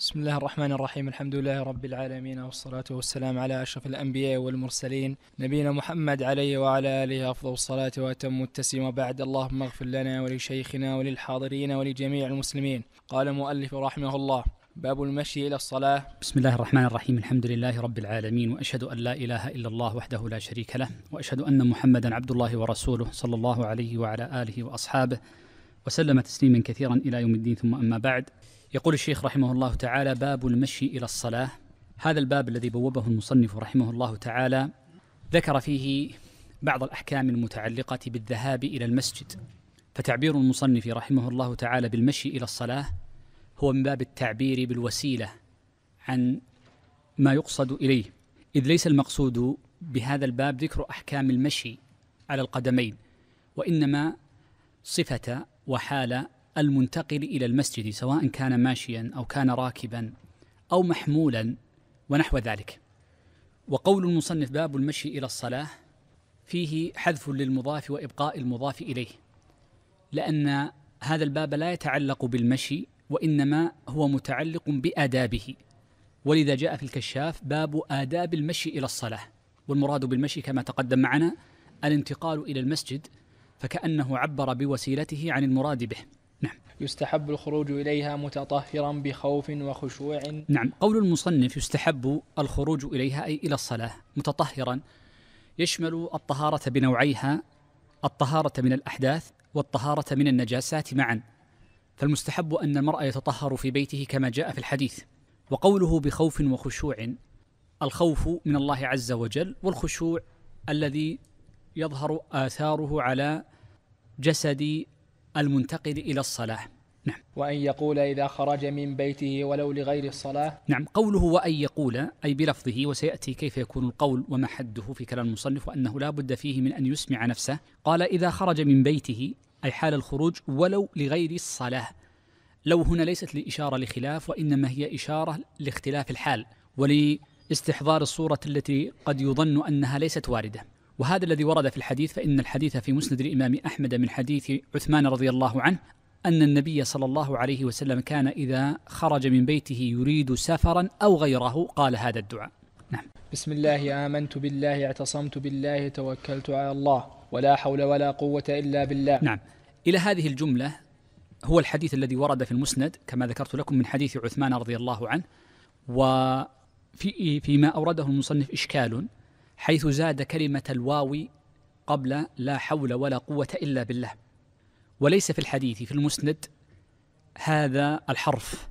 بسم الله الرحمن الرحيم الحمد لله رب العالمين والصلاة والسلام على أشرف الأنبياء والمرسلين نبينا محمد عليه وعلى آله أفضل الصلاة وأتم التسليم بعد اللهم اغفر لنا ولشيخنا وللحاضرين ولجميع المسلمين قال مؤلف رحمه الله باب المشي إلى الصلاة بسم الله الرحمن الرحيم الحمد لله رب العالمين وأشهد أن لا إله إلا الله وحده لا شريك له وأشهد أن محمدا عبد الله ورسوله صلى الله عليه وعلى آله وأصحابه وسلم تسليما كثيرا إلى يوم الدين ثم أما بعد يقول الشيخ رحمه الله تعالى باب المشي الى الصلاه هذا الباب الذي بوبه المصنف رحمه الله تعالى ذكر فيه بعض الاحكام المتعلقه بالذهاب الى المسجد فتعبير المصنف رحمه الله تعالى بالمشي الى الصلاه هو من باب التعبير بالوسيله عن ما يقصد اليه اذ ليس المقصود بهذا الباب ذكر احكام المشي على القدمين وانما صفه وحال المنتقل إلى المسجد سواء كان ماشيا أو كان راكبا أو محمولا ونحو ذلك وقول المصنف باب المشي إلى الصلاة فيه حذف للمضاف وإبقاء المضاف إليه لأن هذا الباب لا يتعلق بالمشي وإنما هو متعلق بآدابه ولذا جاء في الكشاف باب آداب المشي إلى الصلاة والمراد بالمشي كما تقدم معنا الانتقال إلى المسجد فكأنه عبر بوسيلته عن المراد به نعم يستحب الخروج إليها متطهرا بخوف وخشوع نعم قول المصنف يستحب الخروج إليها أي إلى الصلاة متطهرا يشمل الطهارة بنوعيها الطهارة من الأحداث والطهارة من النجاسات معا فالمستحب أن المرأة يتطهر في بيته كما جاء في الحديث وقوله بخوف وخشوع الخوف من الله عز وجل والخشوع الذي يظهر آثاره على جسد المنتقل إلى الصلاة نعم وأن يقول إذا خرج من بيته ولو لغير الصلاة نعم قوله وأن يقول أي بلفظه وسيأتي كيف يكون القول وما حده في كلام المصنف وأنه لا بد فيه من أن يسمع نفسه قال إذا خرج من بيته أي حال الخروج ولو لغير الصلاة لو هنا ليست لإشارة لخلاف وإنما هي إشارة لاختلاف الحال ولإستحضار الصورة التي قد يظن أنها ليست واردة وهذا الذي ورد في الحديث فإن الحديث في مسند الإمام أحمد من حديث عثمان رضي الله عنه أن النبي صلى الله عليه وسلم كان إذا خرج من بيته يريد سفرا أو غيره قال هذا الدعاء نعم بسم الله آمنت بالله اعتصمت بالله توكلت على الله ولا حول ولا قوة إلا بالله نعم إلى هذه الجملة هو الحديث الذي ورد في المسند كما ذكرت لكم من حديث عثمان رضي الله عنه وفي فيما أورده المصنف إشكال حيث زاد كلمة الواو قبل لا حول ولا قوة إلا بالله وليس في الحديث في المسند هذا الحرف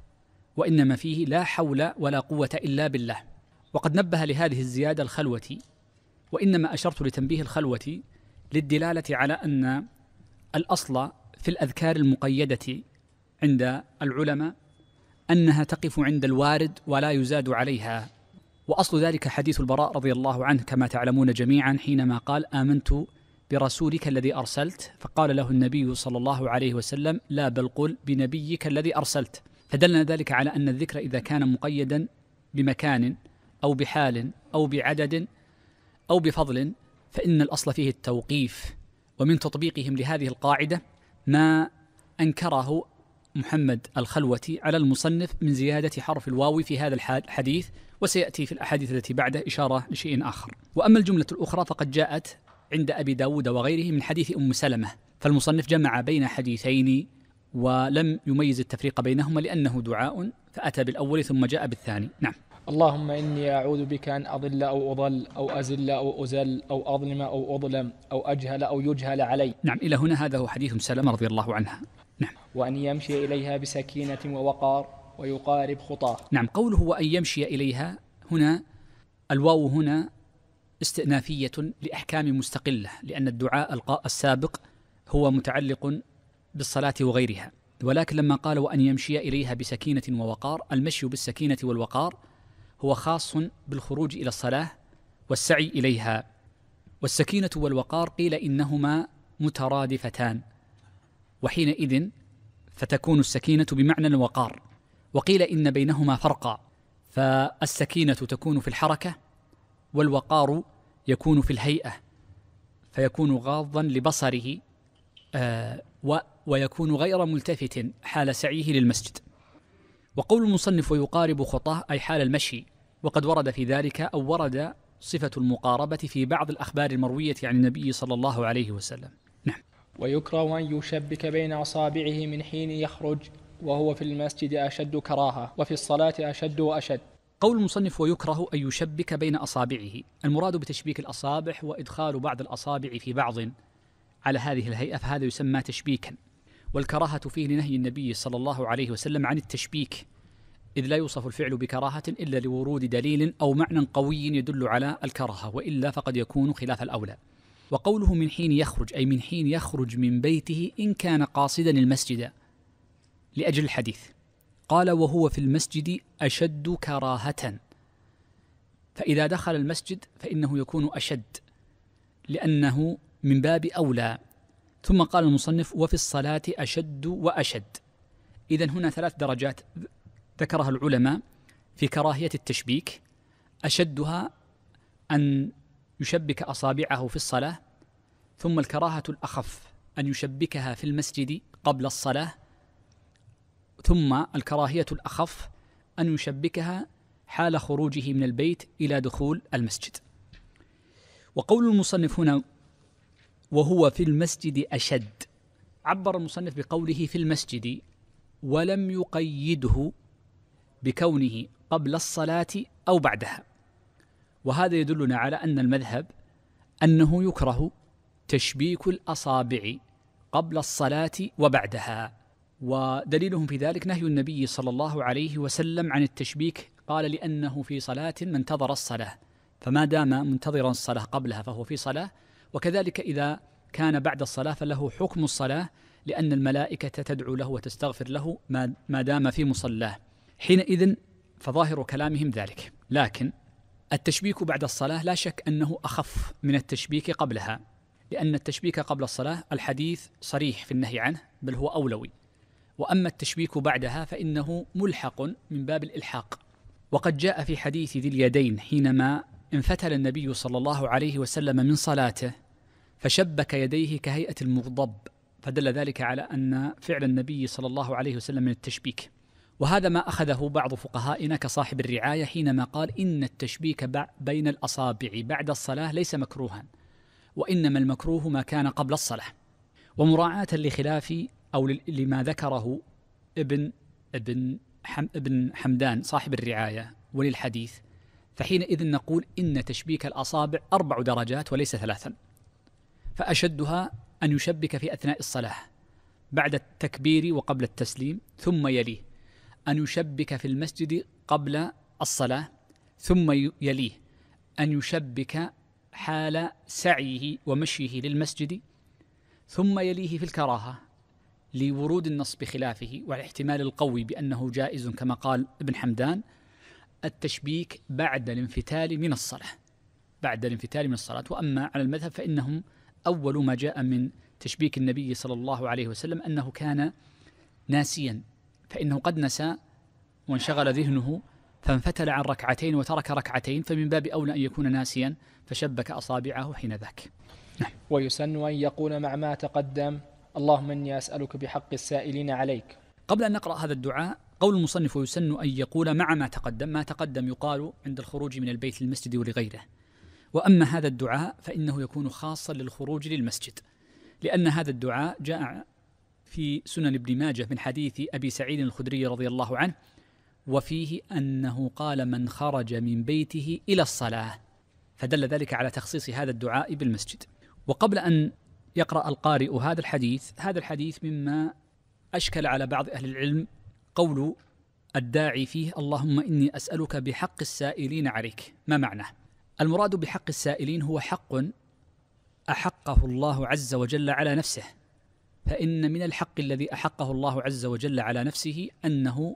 وإنما فيه لا حول ولا قوة إلا بالله وقد نبه لهذه الزيادة الخلوة وإنما أشرت لتنبيه الخلوة للدلالة على أن الأصل في الأذكار المقيدة عند العلماء أنها تقف عند الوارد ولا يزاد عليها واصل ذلك حديث البراء رضي الله عنه كما تعلمون جميعا حينما قال امنت برسولك الذي ارسلت فقال له النبي صلى الله عليه وسلم لا بل قل بنبيك الذي ارسلت فدلنا ذلك على ان الذكر اذا كان مقيدا بمكان او بحال او بعدد او بفضل فان الاصل فيه التوقيف ومن تطبيقهم لهذه القاعده ما انكره محمد الخلوتي على المصنف من زيادة حرف الواو في هذا الحديث وسيأتي في الأحاديث التي بعده إشارة لشيء آخر وأما الجملة الأخرى فقد جاءت عند أبي داود وغيره من حديث أم سلمة فالمصنف جمع بين حديثين ولم يميز التفريق بينهما لأنه دعاء فأتى بالأول ثم جاء بالثاني نعم اللهم إني أعوذ بك أن أضل أو أضل أو أزل أو أزل أو أظلم أو أظلم أو أجهل أو يجهل علي نعم إلى هنا هذا هو حديث سلمة رضي الله عنها نعم وأن يمشي إليها بسكينة ووقار ويقارب خطاه نعم قوله وأن يمشي إليها هنا الواو هنا استئنافية لأحكام مستقلة لأن الدعاء القاء السابق هو متعلق بالصلاة وغيرها ولكن لما قال وأن يمشي إليها بسكينة ووقار المشي بالسكينة والوقار هو خاص بالخروج إلى الصلاة والسعي إليها والسكينة والوقار قيل إنهما مترادفتان وحينئذ فتكون السكينة بمعنى الوقار وقيل إن بينهما فرقا فالسكينة تكون في الحركة والوقار يكون في الهيئة فيكون غاضا لبصره آه، ويكون غير ملتفت حال سعيه للمسجد وقول المصنف ويقارب خطاه أي حال المشي وقد ورد في ذلك أو ورد صفة المقاربة في بعض الأخبار المروية عن النبي صلى الله عليه وسلم نعم ويكره أن يشبك بين أصابعه من حين يخرج وهو في المسجد أشد كراهة وفي الصلاة أشد وأشد قول المصنف ويكره أن يشبك بين أصابعه المراد بتشبيك الأصابع وإدخال بعض الأصابع في بعض على هذه الهيئة فهذا يسمى تشبيكا والكراهة فيه لنهي النبي صلى الله عليه وسلم عن التشبيك إذ لا يوصف الفعل بكراهة إلا لورود دليل أو معنى قوي يدل على الكراهة وإلا فقد يكون خلاف الأولى وقوله من حين يخرج أي من حين يخرج من بيته إن كان قاصدا المسجد لأجل الحديث قال وهو في المسجد أشد كراهة فإذا دخل المسجد فإنه يكون أشد لأنه من باب أولى ثم قال المصنف وفي الصلاة أشد وأشد إذا هنا ثلاث درجات ذكرها العلماء في كراهية التشبيك أشدها أن يشبك أصابعه في الصلاة ثم الكراهة الأخف أن يشبكها في المسجد قبل الصلاة ثم الكراهية الأخف أن يشبكها حال خروجه من البيت إلى دخول المسجد وقول المصنف هنا وهو في المسجد أشد عبر المصنف بقوله في المسجد ولم يقيده بكونه قبل الصلاة أو بعدها وهذا يدلنا على أن المذهب أنه يكره تشبيك الأصابع قبل الصلاة وبعدها ودليلهم في ذلك نهي النبي صلى الله عليه وسلم عن التشبيك قال لأنه في صلاة من انتظر الصلاة فما دام منتظرا الصلاة قبلها فهو في صلاة وكذلك إذا كان بعد الصلاة فله حكم الصلاة لأن الملائكة تدعو له وتستغفر له ما دام في مصلاه حينئذ فظاهر كلامهم ذلك لكن التشبيك بعد الصلاة لا شك أنه أخف من التشبيك قبلها لأن التشبيك قبل الصلاة الحديث صريح في النهي عنه بل هو أولوي وأما التشبيك بعدها فإنه ملحق من باب الإلحاق وقد جاء في حديث ذي اليدين حينما انفتل النبي صلى الله عليه وسلم من صلاته فشبك يديه كهيئة المغضب فدل ذلك على أن فعل النبي صلى الله عليه وسلم من التشبيك وهذا ما أخذه بعض فقهائنا كصاحب الرعاية حينما قال إن التشبيك بين الأصابع بعد الصلاة ليس مكروها وإنما المكروه ما كان قبل الصلاة ومراعاة لخلاف أو لما ذكره ابن ابن ابن حمدان صاحب الرعاية وللحديث فحينئذ نقول إن تشبيك الأصابع أربع درجات وليس ثلاثا فأشدها أن يشبك في أثناء الصلاة بعد التكبير وقبل التسليم ثم يليه أن يشبك في المسجد قبل الصلاة ثم يليه أن يشبك حال سعيه ومشيه للمسجد ثم يليه في الكراهة لورود النص بخلافه والاحتمال القوي بأنه جائز كما قال ابن حمدان التشبيك بعد الانفتال من الصلاة بعد الانفتال من الصلاة وأما على المذهب فإنهم أول ما جاء من تشبيك النبي صلى الله عليه وسلم أنه كان ناسيا فإنه قد نسى وانشغل ذهنه فانفتل عن ركعتين وترك ركعتين فمن باب أولى أن يكون ناسيا فشبك أصابعه حين ذاك نعم. ويسن أن يقول مع ما تقدم اللهم إني أسألك بحق السائلين عليك قبل أن نقرأ هذا الدعاء قول المصنف يسن أن يقول مع ما تقدم ما تقدم يقال عند الخروج من البيت للمسجد ولغيره وأما هذا الدعاء فإنه يكون خاصا للخروج للمسجد لأن هذا الدعاء جاء في سنن ابن ماجه من حديث أبي سعيد الخدري رضي الله عنه وفيه أنه قال من خرج من بيته إلى الصلاة فدل ذلك على تخصيص هذا الدعاء بالمسجد وقبل أن يقرأ القارئ هذا الحديث هذا الحديث مما أشكل على بعض أهل العلم قول الداعي فيه اللهم إني أسألك بحق السائلين عليك ما معناه؟ المراد بحق السائلين هو حق أحقه الله عز وجل على نفسه فإن من الحق الذي أحقه الله عز وجل على نفسه أنه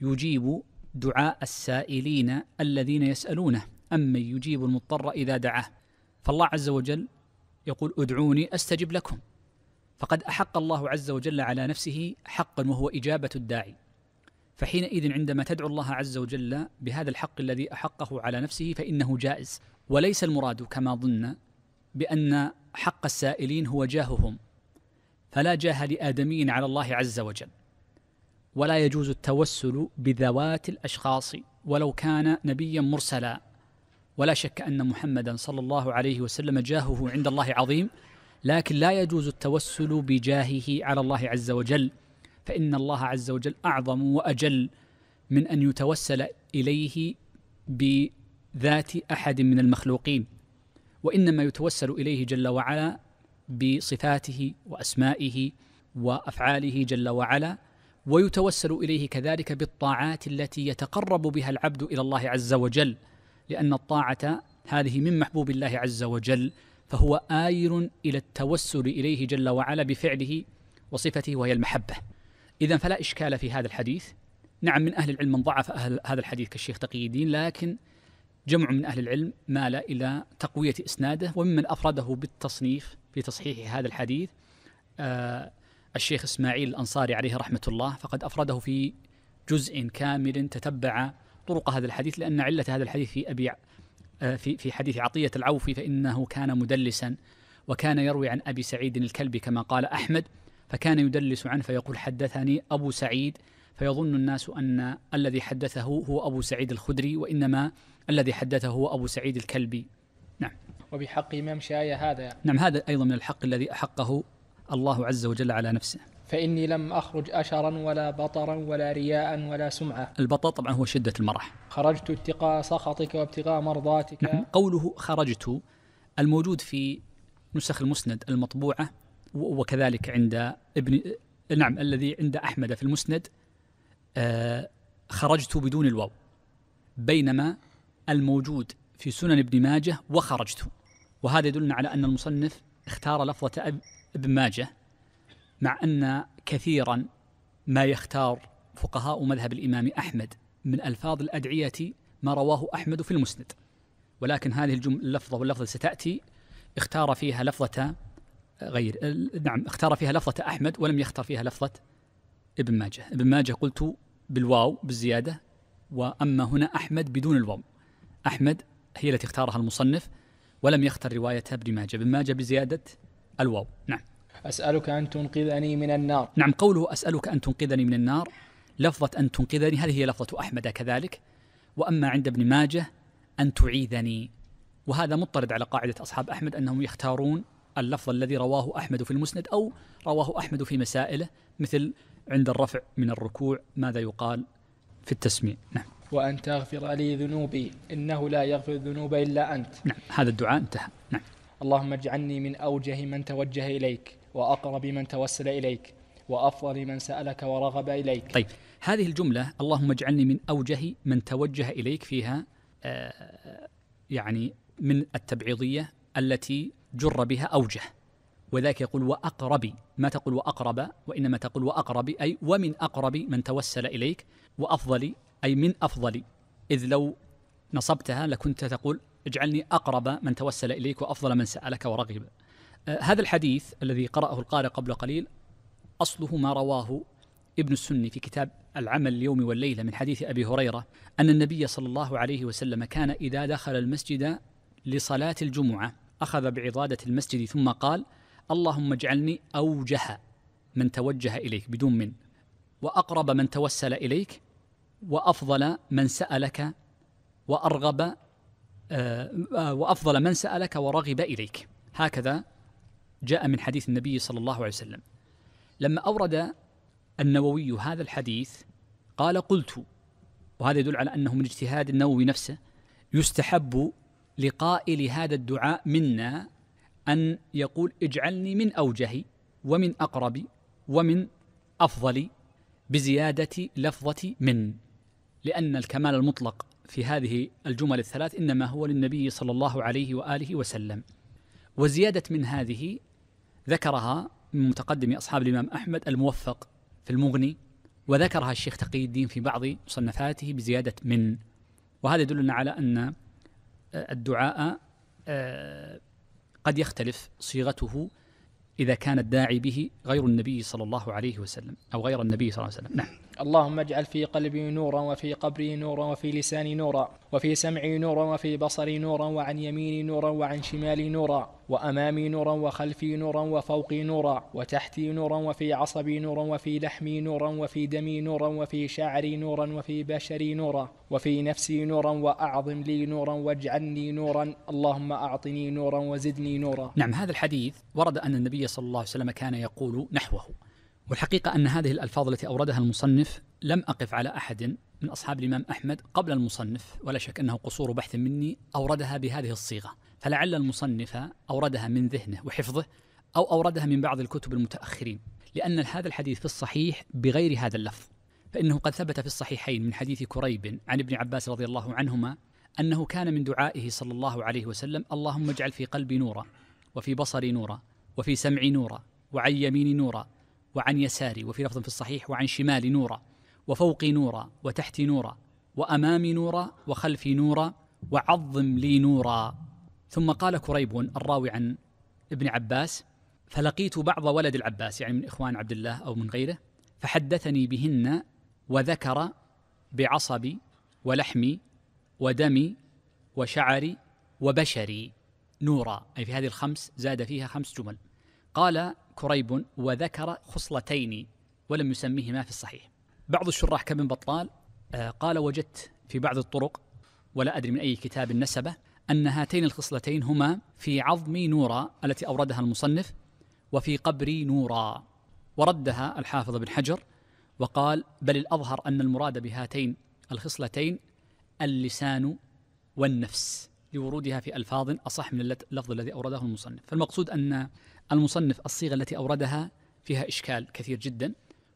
يجيب دعاء السائلين الذين يسألونه أمن يجيب المضطر إذا دعاه فالله عز وجل يقول ادعوني أستجب لكم فقد أحق الله عز وجل على نفسه حقا وهو إجابة الداعي فحينئذ عندما تدعو الله عز وجل بهذا الحق الذي أحقه على نفسه فإنه جائز وليس المراد كما ظن بأن حق السائلين هو جاههم فلا جاه لآدمي على الله عز وجل ولا يجوز التوسل بذوات الأشخاص ولو كان نبيا مرسلا ولا شك أن محمدا صلى الله عليه وسلم جاهه عند الله عظيم لكن لا يجوز التوسل بجاهه على الله عز وجل فإن الله عز وجل أعظم وأجل من أن يتوسل إليه بذات أحد من المخلوقين وإنما يتوسل إليه جل وعلا بصفاته واسمائه وافعاله جل وعلا ويتوسل اليه كذلك بالطاعات التي يتقرب بها العبد الى الله عز وجل لان الطاعه هذه من محبوب الله عز وجل فهو آير إلى التوسل إليه جل وعلا بفعله وصفته وهي المحبة إذا فلا إشكال في هذا الحديث نعم من أهل العلم من ضعف أهل هذا الحديث كالشيخ تقي الدين لكن جمع من أهل العلم مال إلى تقوية إسناده وممن أفرده بالتصنيف في تصحيح هذا الحديث آه، الشيخ اسماعيل الانصاري عليه رحمه الله فقد افرده في جزء كامل تتبع طرق هذا الحديث لان عله هذا الحديث في ابي آه، في في حديث عطيه العوفي فانه كان مدلسا وكان يروي عن ابي سعيد الكلبي كما قال احمد فكان يدلس عنه فيقول حدثني ابو سعيد فيظن الناس ان الذي حدثه هو ابو سعيد الخدري وانما الذي حدثه هو ابو سعيد الكلبي وبحق إمام شاية هذا نعم هذا أيضا من الحق الذي أحقه الله عز وجل على نفسه فإني لم أخرج أشرا ولا بطرا ولا رياء ولا سمعة البطر طبعا هو شدة المرح خرجت اتقاء سخطك وابتغاء مرضاتك نعم قوله خرجت الموجود في نسخ المسند المطبوعة وكذلك عند ابن نعم الذي عند أحمد في المسند آه، خرجت بدون الواو بينما الموجود في سنن ابن ماجه وخرجت وهذا يدلنا على أن المصنف اختار لفظة أب ابن ماجه مع أن كثيرا ما يختار فقهاء مذهب الإمام أحمد من ألفاظ الأدعية ما رواه أحمد في المسند ولكن هذه اللفظة واللفظة ستأتي اختار فيها لفظة غير نعم اختار فيها لفظة أحمد ولم يختار فيها لفظة ابن ماجه ابن ماجه قلت بالواو بالزيادة وأما هنا أحمد بدون الواو أحمد هي التي اختارها المصنف ولم يختر روايتها ابن ماجه ابن ماجه بزيادة الواو نعم أسألك أن تنقذني من النار نعم قوله أسألك أن تنقذني من النار لفظة أن تنقذني هذه هي لفظة أحمد كذلك وأما عند ابن ماجه أن تعيذني وهذا مضطرد على قاعدة أصحاب أحمد أنهم يختارون اللفظ الذي رواه أحمد في المسند أو رواه أحمد في مسائله مثل عند الرفع من الركوع ماذا يقال في التسميع نعم وأن تغفر لي ذنوبي إنه لا يغفر الذنوب إلا أنت نعم هذا الدعاء انتهى نعم اللهم اجعلني من أوجه من توجه إليك وأقرب من توسل إليك وأفضل من سألك ورغب إليك طيب هذه الجملة اللهم اجعلني من أوجه من توجه إليك فيها آه يعني من التبعيضية التي جر بها أوجه وذاك يقول وأقرب ما تقول وأقرب وإنما تقول وأقرب أي ومن أقرب من توسل إليك وأفضل أي من أفضل إذ لو نصبتها لكنت تقول اجعلني أقرب من توسل إليك وأفضل من سألك ورغب أه، هذا الحديث الذي قرأه القارئ قبل قليل أصله ما رواه ابن السني في كتاب العمل اليوم والليلة من حديث أبي هريرة أن النبي صلى الله عليه وسلم كان إذا دخل المسجد لصلاة الجمعة أخذ بعضادة المسجد ثم قال اللهم اجعلني أوجه من توجه إليك بدون من وأقرب من توسل إليك وأفضل من سألك وأرغب آه، آه، وأفضل من سألك ورغب إليك هكذا جاء من حديث النبي صلى الله عليه وسلم لما أورد النووي هذا الحديث قال قلت وهذا يدل على أنه من اجتهاد النووي نفسه يستحب لقائل هذا الدعاء منا أن يقول اجعلني من أوجهي ومن أقربي ومن أفضلي بزيادة لفظة من لأن الكمال المطلق في هذه الجمل الثلاث إنما هو للنبي صلى الله عليه وآله وسلم وزيادة من هذه ذكرها من متقدم أصحاب الإمام أحمد الموفق في المغني وذكرها الشيخ تقي الدين في بعض مصنفاته بزيادة من وهذا يدلنا على أن آه، الدعاء آه، قد يختلف صيغته إذا كان الداعي به غير النبي صلى الله عليه وسلم أو غير النبي صلى الله عليه وسلم نعم اللهم اجعل في قلبي نورا وفي قبري نورا وفي لساني نورا وفي سمعي نورا وفي بصري نورا وعن يميني نورا وعن شمالي نورا وأمامي نورا وخلفي نورا وفوقي نورا وتحتي نورا وفي عصبي نورا وفي لحمي نورا وفي دمي نورا وفي شعري نورا وفي بشري نورا وفي نفسي نورا وأعظم لي نورا واجعلني نورا اللهم أعطني نورا وزدني نورا نعم هذا الحديث ورد أن النبي صلى الله عليه وسلم كان يقول نحوه والحقيقة أن هذه الألفاظ التي أوردها المصنف لم أقف على أحد من أصحاب الإمام أحمد قبل المصنف ولا شك أنه قصور بحث مني أوردها بهذه الصيغة فلعل المصنف أوردها من ذهنه وحفظه أو أوردها من بعض الكتب المتأخرين لأن هذا الحديث في الصحيح بغير هذا اللفظ فإنه قد ثبت في الصحيحين من حديث كريب عن ابن عباس رضي الله عنهما أنه كان من دعائه صلى الله عليه وسلم اللهم اجعل في قلبي نورا وفي بصري نورا وفي سمعي نورا وعن يميني نورا وعن يساري وفي لفظ في الصحيح وعن شمالي نورا وفوقي نورا وتحتي نورا وأمامي نورا وخلفي نورا وعظم لي نورا ثم قال كريب الراوي عن ابن عباس فلقيت بعض ولد العباس يعني من إخوان عبد الله أو من غيره فحدثني بهن وذكر بعصبي ولحمي ودمي وشعري وبشري نورا أي في هذه الخمس زاد فيها خمس جمل قال كريب وذكر خصلتين ولم يسميهما في الصحيح بعض الشراح كابن بطال آه، قال وجدت في بعض الطرق ولا أدري من أي كتاب نسبه أن هاتين الخصلتين هما في عظم نورا التي أوردها المصنف وفي قبري نورا وردها الحافظ بن حجر وقال بل الأظهر أن المراد بهاتين الخصلتين اللسان والنفس لورودها في ألفاظ أصح من اللفظ الذي أورده المصنف فالمقصود أن المصنف الصيغة التي أوردها فيها إشكال كثير جدا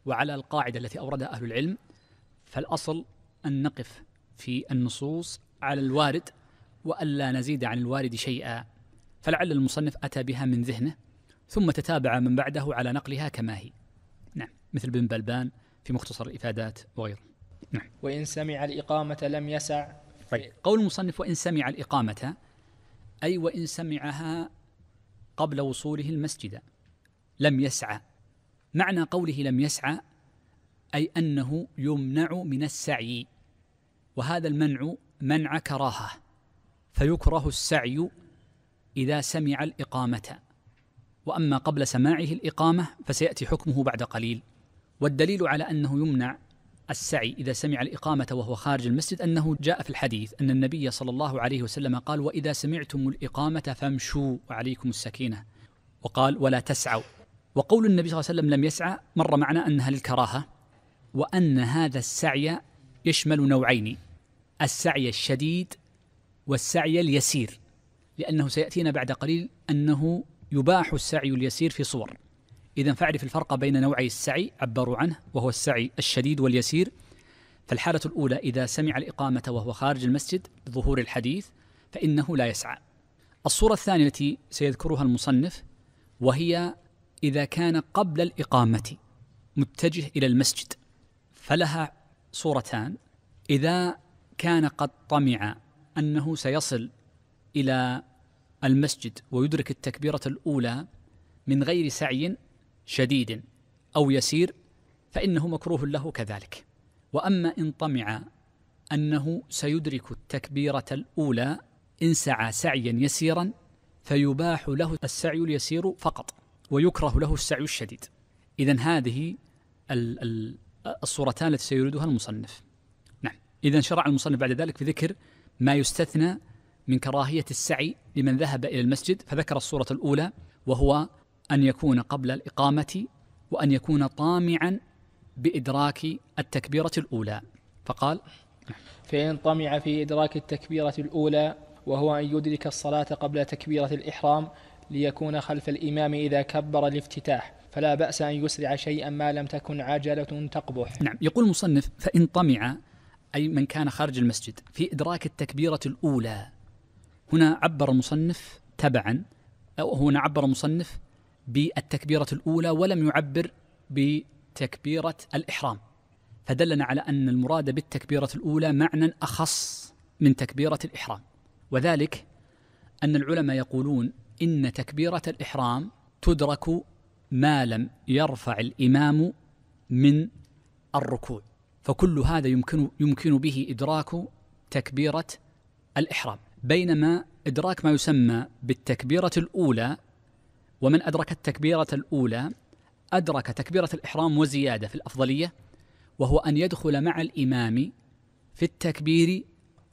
وعلى القاعدة التي أوردها أهل العلم فالأصل أن نقف في النصوص على الوارد وألا نزيد عن الوارد شيئا فلعل المصنف أتى بها من ذهنه ثم تتابع من بعده على نقلها كما هي نعم مثل ابن بلبان في مختصر الإفادات وغيره نعم وإن سمع الإقامة لم يسع طيب قول المصنف وإن سمع الإقامة أي وإن سمعها قبل وصوله المسجد لم يسعى معنى قوله لم يسعى أي أنه يمنع من السعي وهذا المنع منع كراهة فيكره السعي إذا سمع الإقامة وأما قبل سماعه الإقامة فسيأتي حكمه بعد قليل والدليل على أنه يمنع السعي إذا سمع الإقامة وهو خارج المسجد أنه جاء في الحديث أن النبي صلى الله عليه وسلم قال وإذا سمعتم الإقامة فامشوا وعليكم السكينة وقال ولا تسعوا وقول النبي صلى الله عليه وسلم لم يسعى مر معنا أنها للكراهة وأن هذا السعي يشمل نوعين السعي الشديد والسعي اليسير لأنه سيأتينا بعد قليل أنه يباح السعي اليسير في صور إذا فاعرف الفرق بين نوعي السعي عبروا عنه وهو السعي الشديد واليسير فالحالة الأولى إذا سمع الإقامة وهو خارج المسجد لظهور الحديث فإنه لا يسعى. الصورة الثانية التي سيذكرها المصنف وهي إذا كان قبل الإقامة متجه إلى المسجد فلها صورتان إذا كان قد طمع أنه سيصل إلى المسجد ويدرك التكبيرة الأولى من غير سعي شديد أو يسير فإنه مكروه له كذلك وأما إن طمع أنه سيدرك التكبيرة الأولى إن سعى سعيا يسيرا فيباح له السعي اليسير فقط ويكره له السعي الشديد إذا هذه الصورتان التي سيريدها المصنف نعم إذا شرع المصنف بعد ذلك في ذكر ما يستثنى من كراهية السعي لمن ذهب إلى المسجد فذكر الصورة الأولى وهو أن يكون قبل الإقامة وأن يكون طامعا بإدراك التكبيرة الأولى فقال فإن طمع في إدراك التكبيرة الأولى وهو أن يدرك الصلاة قبل تكبيرة الإحرام ليكون خلف الإمام إذا كبر الافتتاح فلا بأس أن يسرع شيئا ما لم تكن عجلة تقبح نعم يقول المصنف فإن طمع أي من كان خارج المسجد في إدراك التكبيرة الأولى هنا عبر المصنف تبعا أو هنا عبر المصنف بالتكبيرة الأولى ولم يعبر بتكبيرة الإحرام فدلنا على أن المراد بالتكبيرة الأولى معنى أخص من تكبيرة الإحرام وذلك أن العلماء يقولون إن تكبيرة الإحرام تدرك ما لم يرفع الإمام من الركوع فكل هذا يمكن يمكن به إدراك تكبيرة الإحرام بينما إدراك ما يسمى بالتكبيرة الأولى ومن أدرك التكبيرة الأولى أدرك تكبيرة الإحرام وزيادة في الأفضلية وهو أن يدخل مع الإمام في التكبير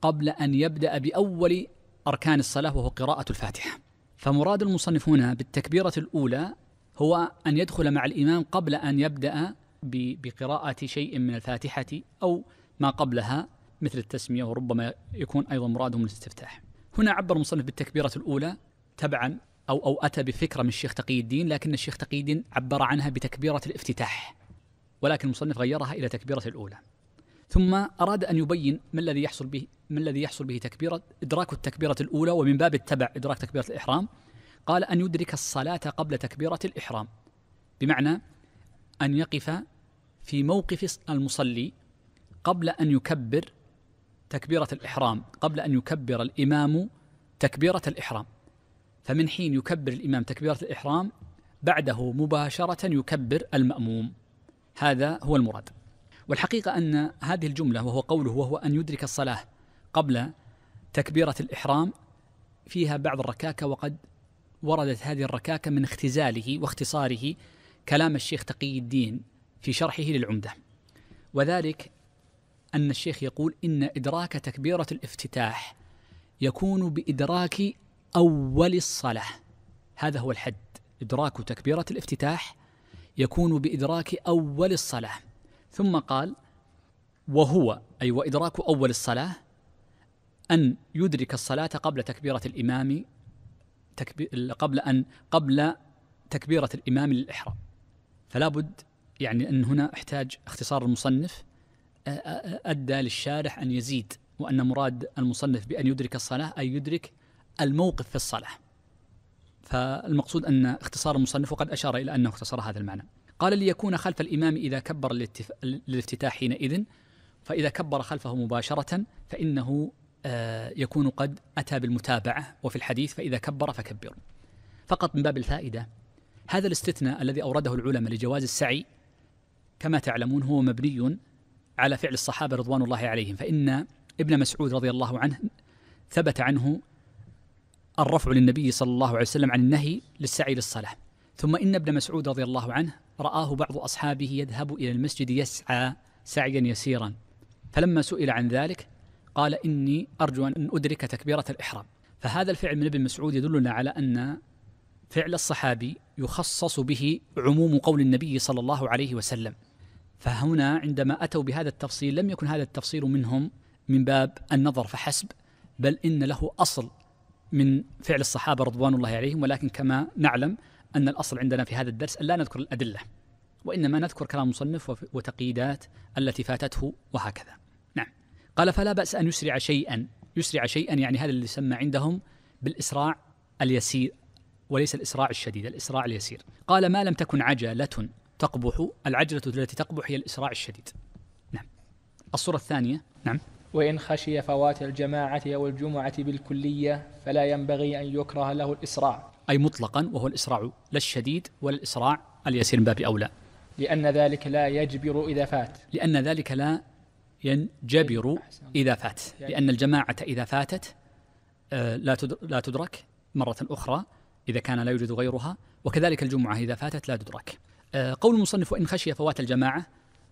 قبل أن يبدأ بأول أركان الصلاة وهو قراءة الفاتحة فمراد المصنف هنا بالتكبيرة الأولى هو أن يدخل مع الإمام قبل أن يبدأ بقراءة شيء من الفاتحة أو ما قبلها مثل التسمية وربما يكون أيضا مرادهم الاستفتاح هنا عبر المصنف بالتكبيرة الأولى تبعا أو أو أتى بفكرة من الشيخ تقي الدين لكن الشيخ تقي الدين عبر عنها بتكبيرة الافتتاح ولكن المصنف غيرها إلى تكبيرة الأولى ثم أراد أن يبين ما الذي يحصل به ما الذي يحصل به تكبيرة إدراك التكبيرة الأولى ومن باب التبع إدراك تكبيرة الإحرام قال أن يدرك الصلاة قبل تكبيرة الإحرام بمعنى أن يقف في موقف المصلي قبل أن يكبر تكبيرة الإحرام قبل أن يكبر الإمام تكبيرة الإحرام فمن حين يكبر الإمام تكبيرة الإحرام بعده مباشرة يكبر المأموم هذا هو المراد والحقيقة أن هذه الجملة وهو قوله وهو أن يدرك الصلاة قبل تكبيرة الإحرام فيها بعض الركاكة وقد وردت هذه الركاكة من اختزاله واختصاره كلام الشيخ تقي الدين في شرحه للعمدة وذلك أن الشيخ يقول إن إدراك تكبيرة الافتتاح يكون بإدراك أول الصلاة هذا هو الحد إدراك تكبيرة الافتتاح يكون بإدراك أول الصلاة ثم قال وهو أي وإدراك أول الصلاة أن يدرك الصلاة قبل تكبيرة الإمام تكبير قبل أن قبل تكبيرة الإمام للإحرام فلا بد يعني أن هنا احتاج اختصار المصنف أدى للشارح أن يزيد وأن مراد المصنف بأن يدرك الصلاة أي يدرك الموقف في الصلاة فالمقصود أن اختصار المصنف وقد أشار إلى أنه اختصر هذا المعنى قال ليكون خلف الإمام إذا كبر للافتتاح حينئذ فإذا كبر خلفه مباشرة فإنه آه، يكون قد أتى بالمتابعة وفي الحديث فإذا كبر فكبروا فقط من باب الفائدة هذا الاستثناء الذي أورده العلماء لجواز السعي كما تعلمون هو مبني على فعل الصحابة رضوان الله عليهم فإن ابن مسعود رضي الله عنه ثبت عنه الرفع للنبي صلى الله عليه وسلم عن النهي للسعي للصلاة ثم إن ابن مسعود رضي الله عنه رآه بعض أصحابه يذهب إلى المسجد يسعى سعيا يسيرا فلما سئل عن ذلك قال إني أرجو أن أدرك تكبيرة الإحرام فهذا الفعل من ابن مسعود يدلنا على أن فعل الصحابي يخصص به عموم قول النبي صلى الله عليه وسلم فهنا عندما أتوا بهذا التفصيل لم يكن هذا التفصيل منهم من باب النظر فحسب بل إن له أصل من فعل الصحابه رضوان الله عليهم ولكن كما نعلم ان الاصل عندنا في هذا الدرس ان لا نذكر الادله وانما نذكر كلام المصنف وتقييدات التي فاتته وهكذا. نعم. قال فلا باس ان يسرع شيئا، يسرع شيئا يعني هذا اللي يسمى عندهم بالاسراع اليسير وليس الاسراع الشديد، الاسراع اليسير. قال ما لم تكن عجله تقبح، العجله التي تقبح هي الاسراع الشديد. نعم. الصوره الثانيه، نعم. وإن خشي فوات الجماعة أو الجمعة بالكلية فلا ينبغي أن يكره له الإسراع أي مطلقا وهو الإسراع لا الشديد ولا الإسراع اليسير من باب أولى لأن ذلك لا يجبر إذا فات لأن ذلك لا ينجبر إذا فات يعني لأن الجماعة إذا فاتت آه، لا تدرك مرة أخرى إذا كان لا يوجد غيرها وكذلك الجمعة إذا فاتت لا تدرك آه، قول المصنف وإن خشي فوات الجماعة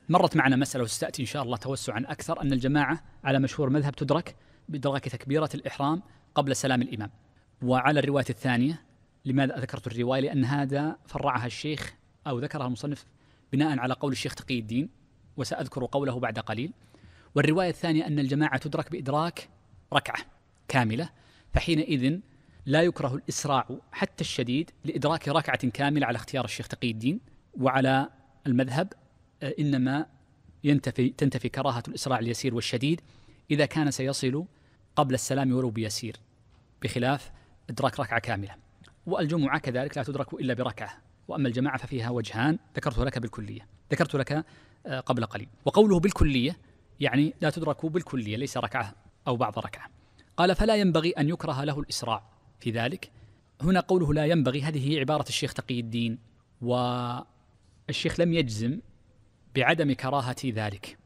مرت معنا مسألة وستأتي إن شاء الله توسعا أكثر أن الجماعة على مشهور مذهب تدرك بإدراك تكبيرة الإحرام قبل سلام الإمام وعلى الرواية الثانية لماذا ذكرت الرواية لأن هذا فرعها الشيخ أو ذكرها المصنف بناء على قول الشيخ تقي الدين وسأذكر قوله بعد قليل والرواية الثانية أن الجماعة تدرك بإدراك ركعة كاملة فحينئذ لا يكره الإسراع حتى الشديد لإدراك ركعة كاملة على اختيار الشيخ تقي الدين وعلى المذهب آه، إنما ينتفي تنتفي كراهة الإسراع اليسير والشديد إذا كان سيصل قبل السلام ولو بيسير بخلاف إدراك ركعة كاملة والجمعة كذلك لا تدرك إلا بركعة وأما الجماعة ففيها وجهان ذكرت لك بالكلية ذكرت لك آه، قبل قليل وقوله بالكلية يعني لا تدرك بالكلية ليس ركعة أو بعض ركعة قال فلا ينبغي أن يكره له الإسراع في ذلك هنا قوله لا ينبغي هذه هي عبارة الشيخ تقي الدين والشيخ لم يجزم بعدم كراهة ذلك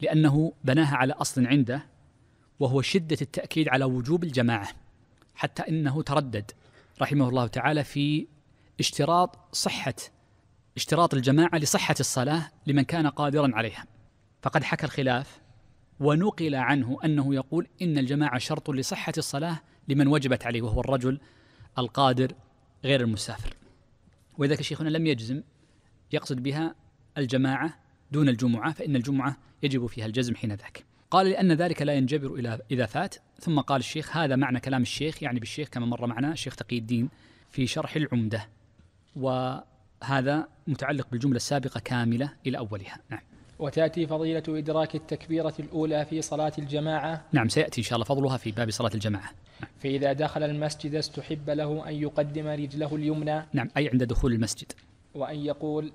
لأنه بناها على أصل عنده وهو شدة التأكيد على وجوب الجماعة حتى إنه تردد رحمه الله تعالى في اشتراط صحة اشتراط الجماعة لصحة الصلاة لمن كان قادرا عليها فقد حكى الخلاف ونقل عنه أنه يقول إن الجماعة شرط لصحة الصلاة لمن وجبت عليه وهو الرجل القادر غير المسافر وإذا شيخنا لم يجزم يقصد بها الجماعة دون الجمعة فإن الجمعة يجب فيها الجزم حين ذاك قال لأن ذلك لا ينجبر إلى إذا فات ثم قال الشيخ هذا معنى كلام الشيخ يعني بالشيخ كما مر معنا الشيخ تقي الدين في شرح العمدة وهذا متعلق بالجملة السابقة كاملة إلى أولها نعم وتأتي فضيلة إدراك التكبيرة الأولى في صلاة الجماعة نعم سيأتي إن شاء الله فضلها في باب صلاة الجماعة نعم. فإذا دخل المسجد استحب له أن يقدم رجله اليمنى نعم أي عند دخول المسجد وأن يقول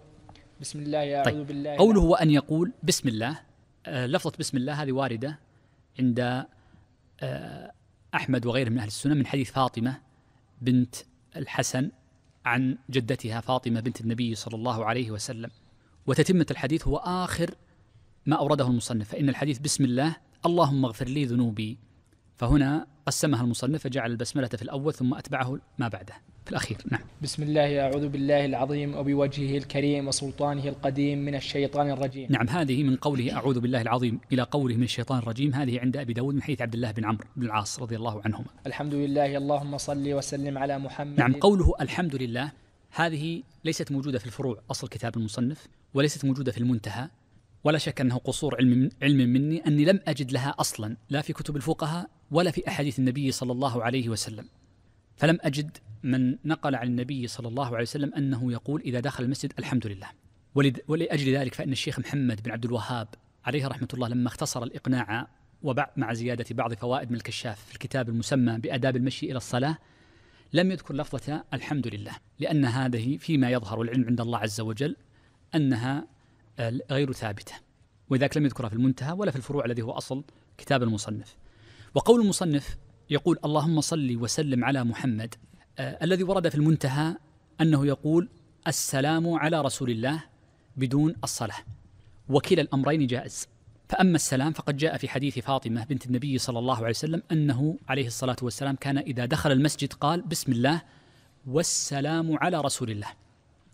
بسم الله طيب. أعوذ طيب. بالله قوله وأن يقول بسم الله آه، لفظة بسم الله هذه واردة عند آه، أحمد وغيره من أهل السنة من حديث فاطمة بنت الحسن عن جدتها فاطمة بنت النبي صلى الله عليه وسلم وتتمة الحديث هو آخر ما أورده المصنف فإن الحديث بسم الله اللهم اغفر لي ذنوبي فهنا قسمها المصنف فجعل البسملة في الأول ثم أتبعه ما بعده في الأخير نعم بسم الله أعوذ بالله العظيم وبوجهه الكريم وسلطانه القديم من الشيطان الرجيم نعم هذه من قوله أعوذ بالله العظيم إلى قوله من الشيطان الرجيم هذه عند أبي داود من حيث عبد الله بن عمرو بن العاص رضي الله عنهما الحمد لله اللهم صل وسلم على محمد نعم قوله الحمد لله هذه ليست موجودة في الفروع أصل كتاب المصنف وليست موجودة في المنتهى ولا شك أنه قصور علم, علم مني أني لم أجد لها أصلا لا في كتب الفقهاء ولا في أحاديث النبي صلى الله عليه وسلم فلم أجد من نقل عن النبي صلى الله عليه وسلم أنه يقول إذا دخل المسجد الحمد لله ولأجل ذلك فإن الشيخ محمد بن عبد الوهاب عليه رحمة الله لما اختصر الإقناع وبعد مع زيادة بعض فوائد من الكشاف في الكتاب المسمى بآداب المشي إلى الصلاة لم يذكر لفظة الحمد لله لأن هذه فيما يظهر العلم عند الله عز وجل أنها آه، غير ثابتة وذاك لم يذكرها في المنتهى ولا في الفروع الذي هو أصل كتاب المصنف وقول المصنف يقول اللهم صل وسلم على محمد آه، الذي ورد في المنتهى انه يقول السلام على رسول الله بدون الصلاه وكلا الامرين جائز فاما السلام فقد جاء في حديث فاطمه بنت النبي صلى الله عليه وسلم انه عليه الصلاه والسلام كان اذا دخل المسجد قال بسم الله والسلام على رسول الله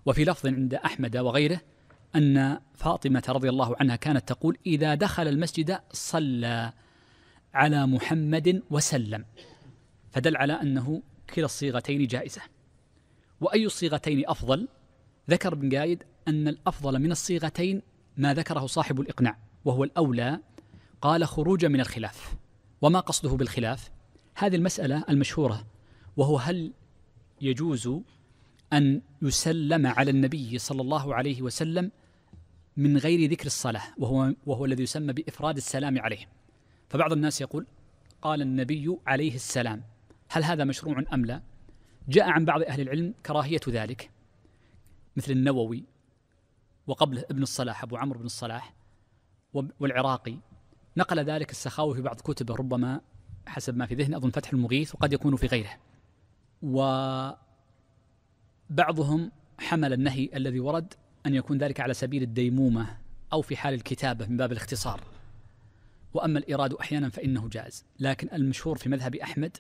وفي لفظ عند احمد وغيره ان فاطمه رضي الله عنها كانت تقول اذا دخل المسجد صلى على محمد وسلم فدل على انه كلا الصيغتين جائزة وأي الصيغتين أفضل ذكر ابن قايد أن الأفضل من الصيغتين ما ذكره صاحب الإقناع وهو الأولى قال خروجا من الخلاف وما قصده بالخلاف هذه المسألة المشهورة وهو هل يجوز أن يسلم على النبي صلى الله عليه وسلم من غير ذكر الصلاة وهو وهو الذي يسمى بإفراد السلام عليه فبعض الناس يقول قال النبي عليه السلام هل هذا مشروع أم لا جاء عن بعض أهل العلم كراهية ذلك مثل النووي وقبله ابن الصلاح أبو عمرو بن الصلاح والعراقي نقل ذلك السخاوي في بعض كتبه ربما حسب ما في ذهني أظن فتح المغيث وقد يكون في غيره وبعضهم حمل النهي الذي ورد أن يكون ذلك على سبيل الديمومة أو في حال الكتابة من باب الاختصار وأما الإراد أحيانا فإنه جائز لكن المشهور في مذهب أحمد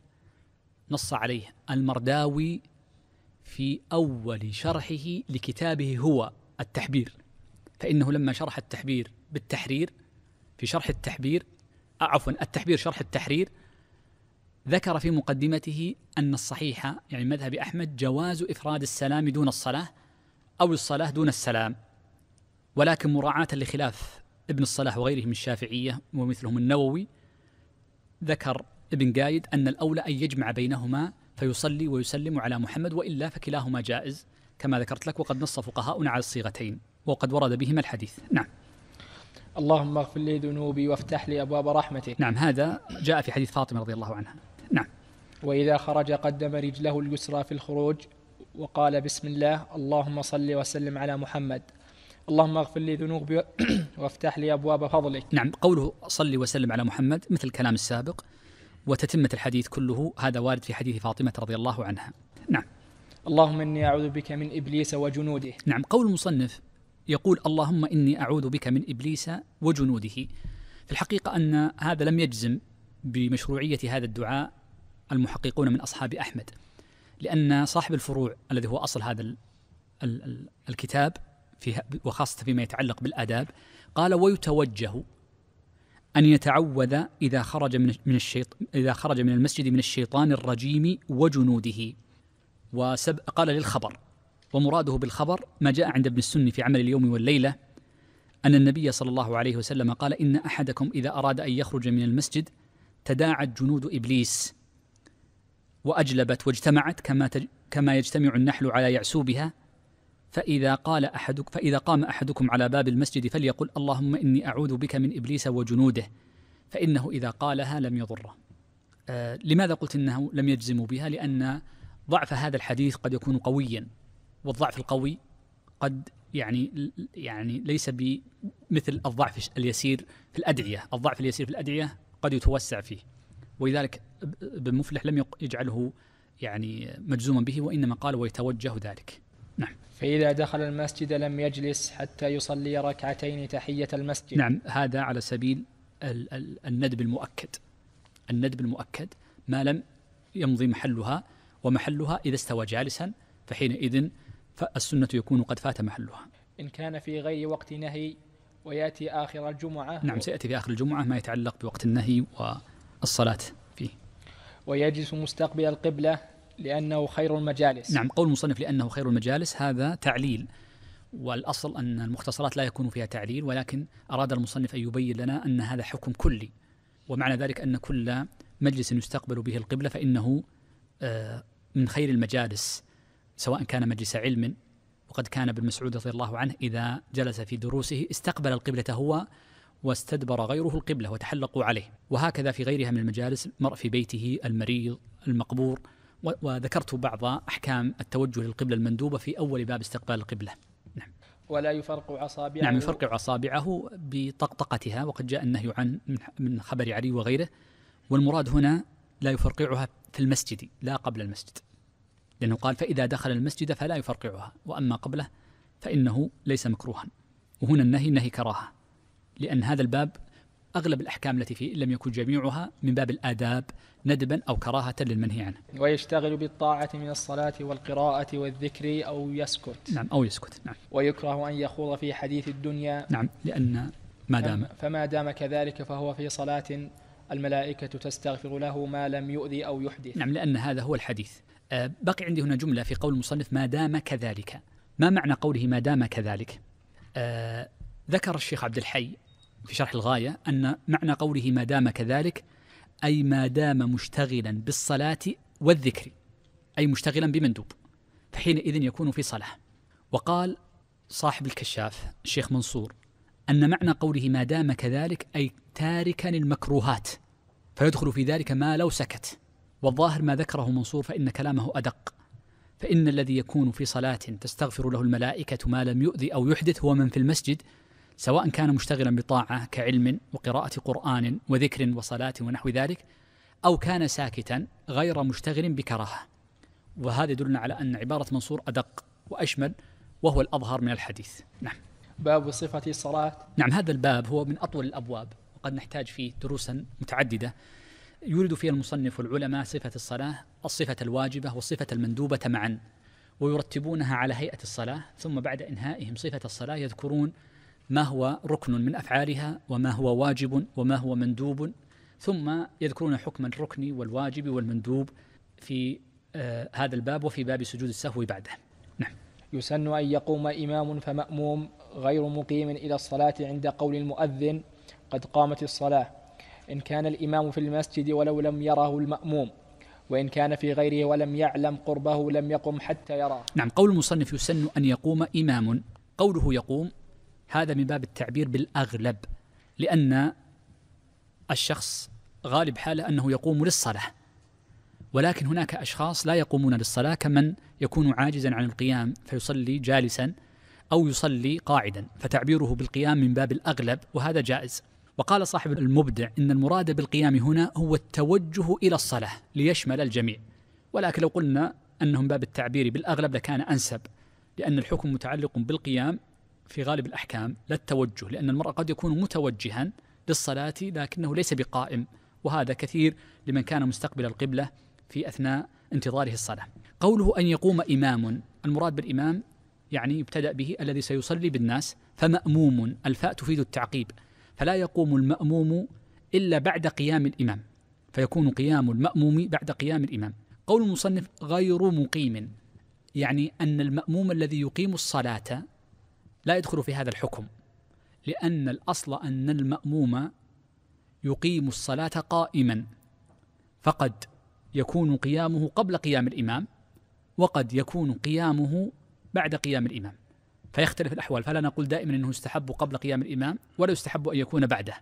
نص عليه المرداوي في أول شرحه لكتابه هو التحبير فإنه لما شرح التحبير بالتحرير في شرح التحبير آه، عفوا التحبير شرح التحرير ذكر في مقدمته أن الصحيح يعني مذهب أحمد جواز إفراد السلام دون الصلاة أو الصلاة دون السلام ولكن مراعاة لخلاف ابن الصلاح وغيره من الشافعية ومثلهم النووي ذكر ابن قايد أن الأولى أن يجمع بينهما فيصلي ويسلم على محمد وإلا فكلاهما جائز كما ذكرت لك وقد نص فقهاؤنا على الصيغتين وقد ورد بهما الحديث نعم اللهم اغفر لي ذنوبي وافتح لي أبواب رحمتك نعم هذا جاء في حديث فاطمة رضي الله عنها نعم وإذا خرج قدم رجله اليسرى في الخروج وقال بسم الله اللهم صل وسلم على محمد اللهم اغفر لي ذنوبي وافتح لي أبواب فضلك نعم قوله صل وسلم على محمد مثل الكلام السابق وتتمة الحديث كله هذا وارد في حديث فاطمة رضي الله عنها نعم اللهم إني أعوذ بك من إبليس وجنوده نعم قول المصنف يقول اللهم إني أعوذ بك من إبليس وجنوده في الحقيقة أن هذا لم يجزم بمشروعية هذا الدعاء المحققون من أصحاب أحمد لأن صاحب الفروع الذي هو أصل هذا الكتاب وخاصة فيما يتعلق بالآداب قال ويتوجه أن يتعوذ إذا خرج من من إذا خرج من المسجد من الشيطان الرجيم وجنوده وسب قال للخبر ومراده بالخبر ما جاء عند ابن السن في عمل اليوم والليلة أن النبي صلى الله عليه وسلم قال إن أحدكم إذا أراد أن يخرج من المسجد تداعت جنود إبليس وأجلبت واجتمعت كما كما يجتمع النحل على يعسوبها فإذا قال أحدك فإذا قام أحدكم على باب المسجد فليقل اللهم إني أعوذ بك من إبليس وجنوده فإنه إذا قالها لم يضره آه لماذا قلت إنه لم يجزم بها لأن ضعف هذا الحديث قد يكون قويا والضعف القوي قد يعني يعني ليس بمثل الضعف اليسير في الأدعية الضعف اليسير في الأدعية قد يتوسع فيه ولذلك ابن مفلح لم يجعله يعني مجزوما به وإنما قال ويتوجه ذلك نعم فإذا دخل المسجد لم يجلس حتى يصلي ركعتين تحية المسجد نعم هذا على سبيل ال ال الندب المؤكد الندب المؤكد ما لم يمضي محلها ومحلها إذا استوى جالسا فحينئذ فالسنة يكون قد فات محلها إن كان في غير وقت نهي ويأتي آخر الجمعة نعم سيأتي في آخر الجمعة ما يتعلق بوقت النهي والصلاة فيه ويجلس مستقبل القبلة لأنه خير المجالس نعم قول المصنف لأنه خير المجالس هذا تعليل والأصل أن المختصرات لا يكون فيها تعليل ولكن أراد المصنف أن يبين لنا أن هذا حكم كلي ومعنى ذلك أن كل مجلس يستقبل به القبلة فإنه آه، من خير المجالس سواء كان مجلس علم وقد كان ابن مسعود رضي الله عنه إذا جلس في دروسه استقبل القبلة هو واستدبر غيره القبلة وتحلقوا عليه وهكذا في غيرها من المجالس مرء في بيته المريض المقبور وذكرت بعض أحكام التوجه للقبلة المندوبة في أول باب استقبال القبلة نعم ولا يفرقع أصابعه نعم يفرقع أصابعه بطقطقتها وقد جاء النهي عن من خبر علي وغيره والمراد هنا لا يفرقعها في المسجد لا قبل المسجد لأنه قال فإذا دخل المسجد فلا يفرقعها وأما قبله فإنه ليس مكروها وهنا النهي نهي كراهة لأن هذا الباب أغلب الأحكام التي فيه إن لم يكن جميعها من باب الآداب ندبا أو كراهة للمنهي عنه ويشتغل بالطاعة من الصلاة والقراءة والذكر أو يسكت نعم أو يسكت نعم ويكره أن يخوض في حديث الدنيا نعم لأن ما دام فما دام كذلك فهو في صلاة الملائكة تستغفر له ما لم يؤذي أو يحدث نعم لأن هذا هو الحديث آه، بقي عندي هنا جملة في قول المصنف ما دام كذلك ما معنى قوله ما دام كذلك آه، ذكر الشيخ عبد الحي في شرح الغاية أن معنى قوله ما دام كذلك أي ما دام مشتغلا بالصلاة والذكر أي مشتغلا بمندوب فحينئذ يكون في صلاة وقال صاحب الكشاف الشيخ منصور أن معنى قوله ما دام كذلك أي تاركا المكروهات فيدخل في ذلك ما لو سكت والظاهر ما ذكره منصور فإن كلامه أدق فإن الذي يكون في صلاة تستغفر له الملائكة ما لم يؤذي أو يحدث هو من في المسجد سواء كان مشتغلا بطاعة كعلم وقراءة قرآن وذكر وصلاة ونحو ذلك أو كان ساكتا غير مشتغل بكراهة وهذا يدلنا على أن عبارة منصور أدق وأشمل وهو الأظهر من الحديث نعم باب صفة الصلاة نعم هذا الباب هو من أطول الأبواب وقد نحتاج فيه دروسا متعددة يورد فيها المصنف والعلماء صفة الصلاة الصفة الواجبة والصفة المندوبة معا ويرتبونها على هيئة الصلاة ثم بعد إنهائهم صفة الصلاة يذكرون ما هو ركن من افعالها وما هو واجب وما هو مندوب ثم يذكرون حكم الركن والواجب والمندوب في آه، هذا الباب وفي باب سجود السهو بعده نعم يسن أن يقوم إمام فمأموم غير مقيم إلى الصلاة عند قول المؤذن قد قامت الصلاة إن كان الإمام في المسجد ولو لم يره المأموم وإن كان في غيره ولم يعلم قربه لم يقم حتى يراه نعم قول المصنف يسن أن يقوم إمام قوله يقوم هذا من باب التعبير بالأغلب لأن الشخص غالب حاله أنه يقوم للصلاة ولكن هناك أشخاص لا يقومون للصلاة كمن يكون عاجزا عن القيام فيصلي جالسا أو يصلي قاعدا فتعبيره بالقيام من باب الأغلب وهذا جائز وقال صاحب المبدع إن المراد بالقيام هنا هو التوجه إلى الصلاة ليشمل الجميع ولكن لو قلنا أنهم باب التعبير بالأغلب لكان أنسب لأن الحكم متعلق بالقيام في غالب الأحكام لا التوجه لأن المرأة قد يكون متوجها للصلاة لكنه ليس بقائم وهذا كثير لمن كان مستقبل القبلة في أثناء انتظاره الصلاة قوله أن يقوم إمام المراد بالإمام يعني يبتدأ به الذي سيصلي بالناس فمأموم الفاء تفيد التعقيب فلا يقوم المأموم إلا بعد قيام الإمام فيكون قيام المأموم بعد قيام الإمام قول المصنف غير مقيم يعني أن المأموم الذي يقيم الصلاة لا يدخل في هذا الحكم لأن الأصل أن المأموم يقيم الصلاة قائما فقد يكون قيامه قبل قيام الإمام وقد يكون قيامه بعد قيام الإمام فيختلف الأحوال فلا نقول دائما أنه يستحب قبل قيام الإمام ولا يستحب أن يكون بعده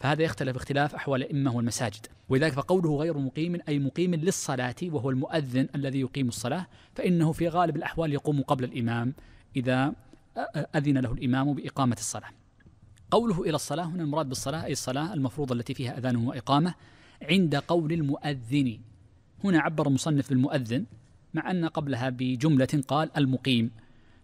فهذا يختلف اختلاف أحوال الأئمة والمساجد ولذلك فقوله غير مقيم أي مقيم للصلاة وهو المؤذن الذي يقيم الصلاة فإنه في غالب الأحوال يقوم قبل الإمام إذا أذن له الإمام بإقامة الصلاة قوله إلى الصلاة هنا المراد بالصلاة أي الصلاة المفروضة التي فيها أذان وإقامة عند قول المؤذن هنا عبر المصنف بالمؤذن مع أن قبلها بجملة قال المقيم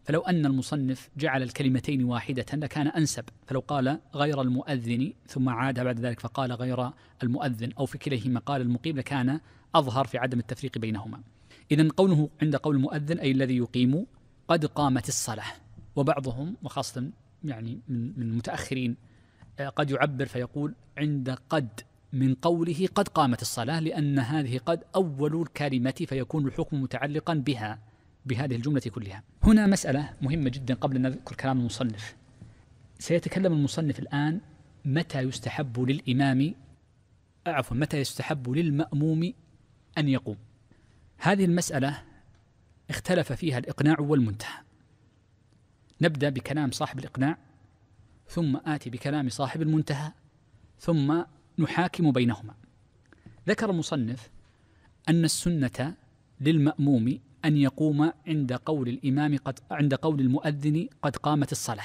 فلو أن المصنف جعل الكلمتين واحدة لكان أنسب فلو قال غير المؤذن ثم عاد بعد ذلك فقال غير المؤذن أو في كليهما قال المقيم لكان أظهر في عدم التفريق بينهما إذا قوله عند قول المؤذن أي الذي يقيم قد قامت الصلاة وبعضهم وخاصة يعني من, من المتأخرين آه، قد يعبر فيقول عند قد من قوله قد قامت الصلاة لأن هذه قد أول الكلمة فيكون الحكم متعلقا بها بهذه الجملة كلها هنا مسألة مهمة جدا قبل أن نذكر كلام المصنف سيتكلم المصنف الآن متى يستحب للإمام عفوا متى يستحب للمأموم أن يقوم هذه المسألة اختلف فيها الإقناع والمنتهى نبدأ بكلام صاحب الإقناع ثم آتي بكلام صاحب المنتهى ثم نحاكم بينهما ذكر المصنف أن السنة للمأموم أن يقوم عند قول الإمام قد عند قول المؤذن قد قامت الصلاة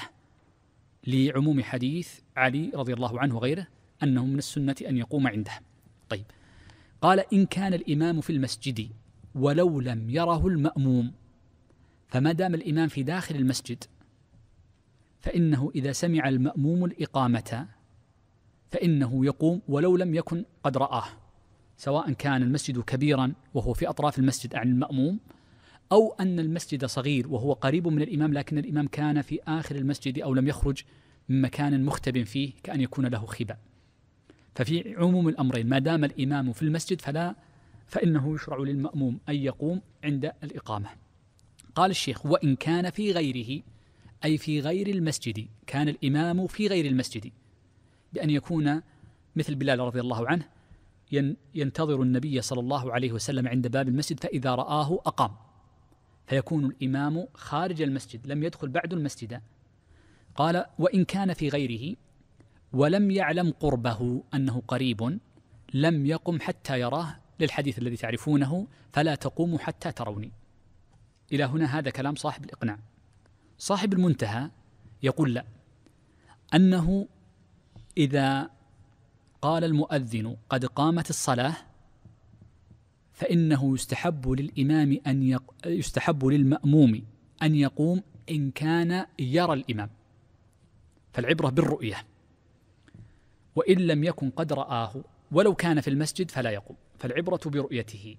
لعموم حديث علي رضي الله عنه وغيره أنه من السنة أن يقوم عنده طيب قال إن كان الإمام في المسجد ولو لم يره المأموم فما دام الإمام في داخل المسجد فإنه إذا سمع المأموم الإقامة فإنه يقوم ولو لم يكن قد رآه سواء كان المسجد كبيرا وهو في أطراف المسجد عن المأموم أو أن المسجد صغير وهو قريب من الإمام لكن الإمام كان في آخر المسجد أو لم يخرج من مكان مختب فيه كأن يكون له خبأ ففي عموم الأمرين ما دام الإمام في المسجد فلا فإنه يشرع للمأموم أن يقوم عند الإقامة قال الشيخ وإن كان في غيره أي في غير المسجد كان الإمام في غير المسجد بأن يكون مثل بلال رضي الله عنه ينتظر النبي صلى الله عليه وسلم عند باب المسجد فإذا رآه أقام فيكون الإمام خارج المسجد لم يدخل بعد المسجد قال وإن كان في غيره ولم يعلم قربه أنه قريب لم يقم حتى يراه للحديث الذي تعرفونه فلا تقوم حتى تروني إلى هنا هذا كلام صاحب الإقناع صاحب المنتهى يقول لا أنه إذا قال المؤذن قد قامت الصلاة فإنه يستحب للإمام أن يق... يستحب للمأموم أن يقوم إن كان يرى الإمام فالعبرة بالرؤية وإن لم يكن قد رآه ولو كان في المسجد فلا يقوم فالعبرة برؤيته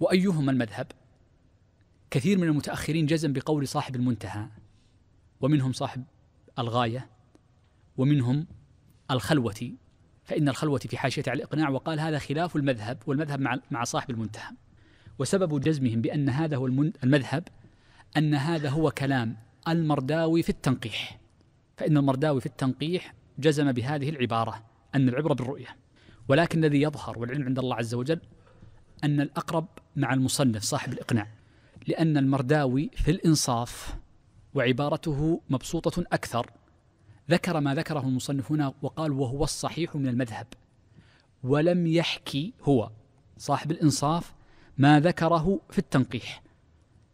وأيهما المذهب كثير من المتأخرين جزم بقول صاحب المنتهى ومنهم صاحب الغاية ومنهم الخلوة فإن الخلوة في حاشية على الإقناع وقال هذا خلاف المذهب والمذهب مع, مع صاحب المنتهى وسبب جزمهم بأن هذا هو المذهب أن هذا هو كلام المرداوي في التنقيح فإن المرداوي في التنقيح جزم بهذه العبارة أن العبرة بالرؤية ولكن الذي يظهر والعلم عند الله عز وجل أن الأقرب مع المصنف صاحب الإقناع لأن المرداوي في الإنصاف وعبارته مبسوطة أكثر ذكر ما ذكره المصنف هنا وقال وهو الصحيح من المذهب ولم يحكي هو صاحب الإنصاف ما ذكره في التنقيح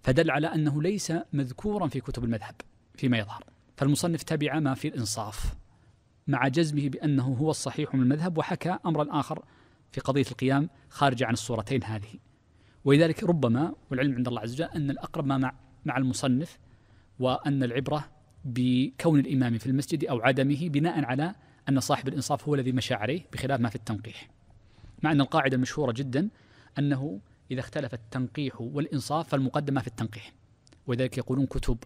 فدل على أنه ليس مذكورا في كتب المذهب فيما يظهر فالمصنف تبع ما في الإنصاف مع جزمه بأنه هو الصحيح من المذهب وحكى أمرا آخر في قضية القيام خارجة عن الصورتين هذه ولذلك ربما والعلم عند الله عز وجل أن الأقرب ما مع, مع المصنف وأن العبرة بكون الإمام في المسجد أو عدمه بناء على أن صاحب الإنصاف هو الذي مشى عليه بخلاف ما في التنقيح مع أن القاعدة المشهورة جدا أنه إذا اختلف التنقيح والإنصاف فالمقدمة في التنقيح ولذلك يقولون كتب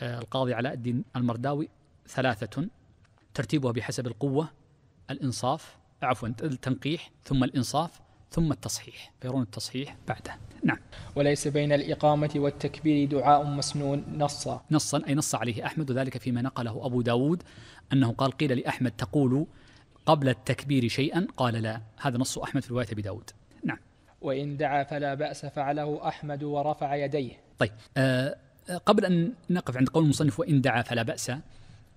آه، القاضي علاء الدين المرداوي ثلاثة ترتيبها بحسب القوة الإنصاف عفوا التنقيح ثم الإنصاف ثم التصحيح فيرون التصحيح بعده نعم وليس بين الإقامة والتكبير دعاء مسنون نصا نصا أي نص عليه أحمد وذلك فيما نقله أبو داود أنه قال قيل لأحمد تقول قبل التكبير شيئا قال لا هذا نص أحمد في رواية أبي داود نعم وإن دعا فلا بأس فعله أحمد ورفع يديه طيب آه, آه، قبل أن نقف عند قول المصنف وإن دعا فلا بأس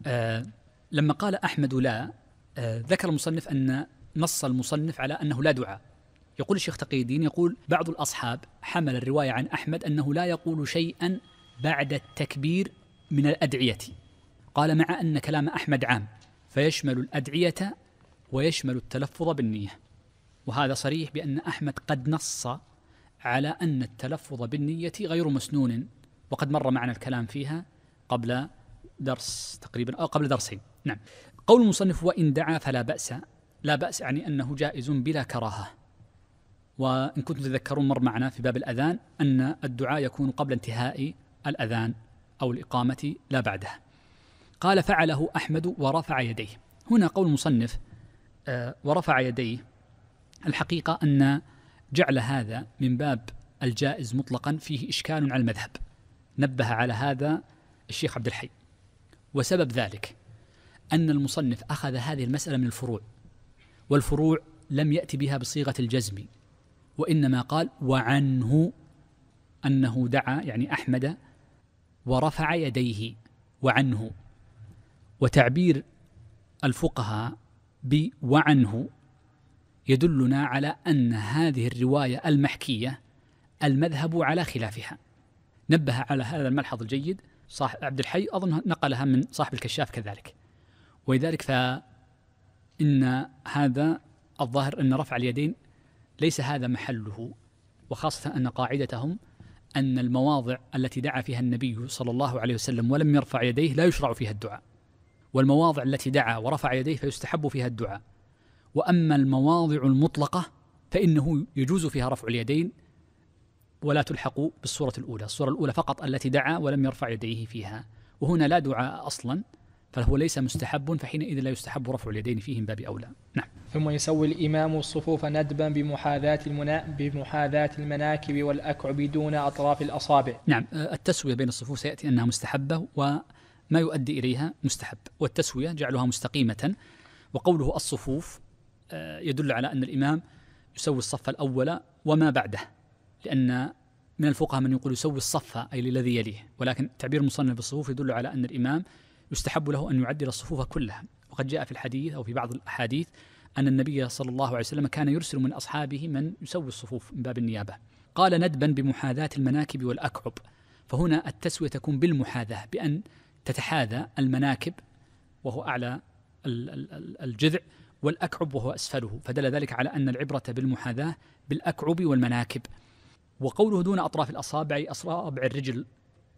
آه لما قال أحمد لا آه ذكر المصنف أن نص المصنف على أنه لا دعاء يقول الشيخ تقي الدين يقول بعض الأصحاب حمل الرواية عن أحمد أنه لا يقول شيئا بعد التكبير من الأدعية قال مع أن كلام أحمد عام فيشمل الأدعية ويشمل التلفظ بالنية وهذا صريح بأن أحمد قد نص على أن التلفظ بالنية غير مسنون وقد مر معنا الكلام فيها قبل درس تقريبا أو قبل درسين نعم قول المصنف وإن دعا فلا بأس لا بأس يعني أنه جائز بلا كراهة وإن كنتم تتذكرون مر معنا في باب الأذان أن الدعاء يكون قبل انتهاء الأذان أو الإقامة لا بعدها قال فعله أحمد ورفع يديه هنا قول مصنف آه، ورفع يديه الحقيقة أن جعل هذا من باب الجائز مطلقا فيه إشكال على المذهب نبه على هذا الشيخ عبد الحي وسبب ذلك أن المصنف أخذ هذه المسألة من الفروع والفروع لم يأتي بها بصيغة الجزم وإنما قال وعنه أنه دعا يعني أحمد ورفع يديه وعنه وتعبير الفقهاء بوعنه يدلنا على أن هذه الرواية المحكية المذهب على خلافها نبه على هذا الملحظ الجيد صاحب عبد الحي أظن نقلها من صاحب الكشاف كذلك ولذلك فإن هذا الظاهر أن رفع اليدين ليس هذا محله وخاصة أن قاعدتهم أن المواضع التي دعا فيها النبي صلى الله عليه وسلم ولم يرفع يديه لا يشرع فيها الدعاء والمواضع التي دعا ورفع يديه فيستحب فيها الدعاء وأما المواضع المطلقة فإنه يجوز فيها رفع اليدين ولا تلحق بالصورة الأولى الصورة الأولى فقط التي دعا ولم يرفع يديه فيها وهنا لا دعاء أصلا فهو ليس مستحب فحينئذ لا يستحب رفع اليدين فيه من باب أولى نعم ثم يسوي الإمام الصفوف ندبا بمحاذاة المنا... بمحاذاة المناكب والأكعب دون أطراف الأصابع نعم آه، التسوية بين الصفوف سيأتي أنها مستحبة وما يؤدي إليها مستحب والتسوية جعلها مستقيمة وقوله الصفوف آه، يدل على أن الإمام يسوي الصف الأول وما بعده لأن من الفقهاء من يقول يسوي الصف أي الذي يليه ولكن تعبير المصنف بالصفوف يدل على أن الإمام يستحب له أن يعدل الصفوف كلها وقد جاء في الحديث أو في بعض الأحاديث أن النبي صلى الله عليه وسلم كان يرسل من أصحابه من يسوي الصفوف من باب النيابة قال ندبا بمحاذاة المناكب والأكعب فهنا التسوية تكون بالمحاذاة بأن تتحاذى المناكب وهو أعلى الجذع والأكعب وهو أسفله فدل ذلك على أن العبرة بالمحاذاة بالأكعب والمناكب وقوله دون أطراف الأصابع أصابع الرجل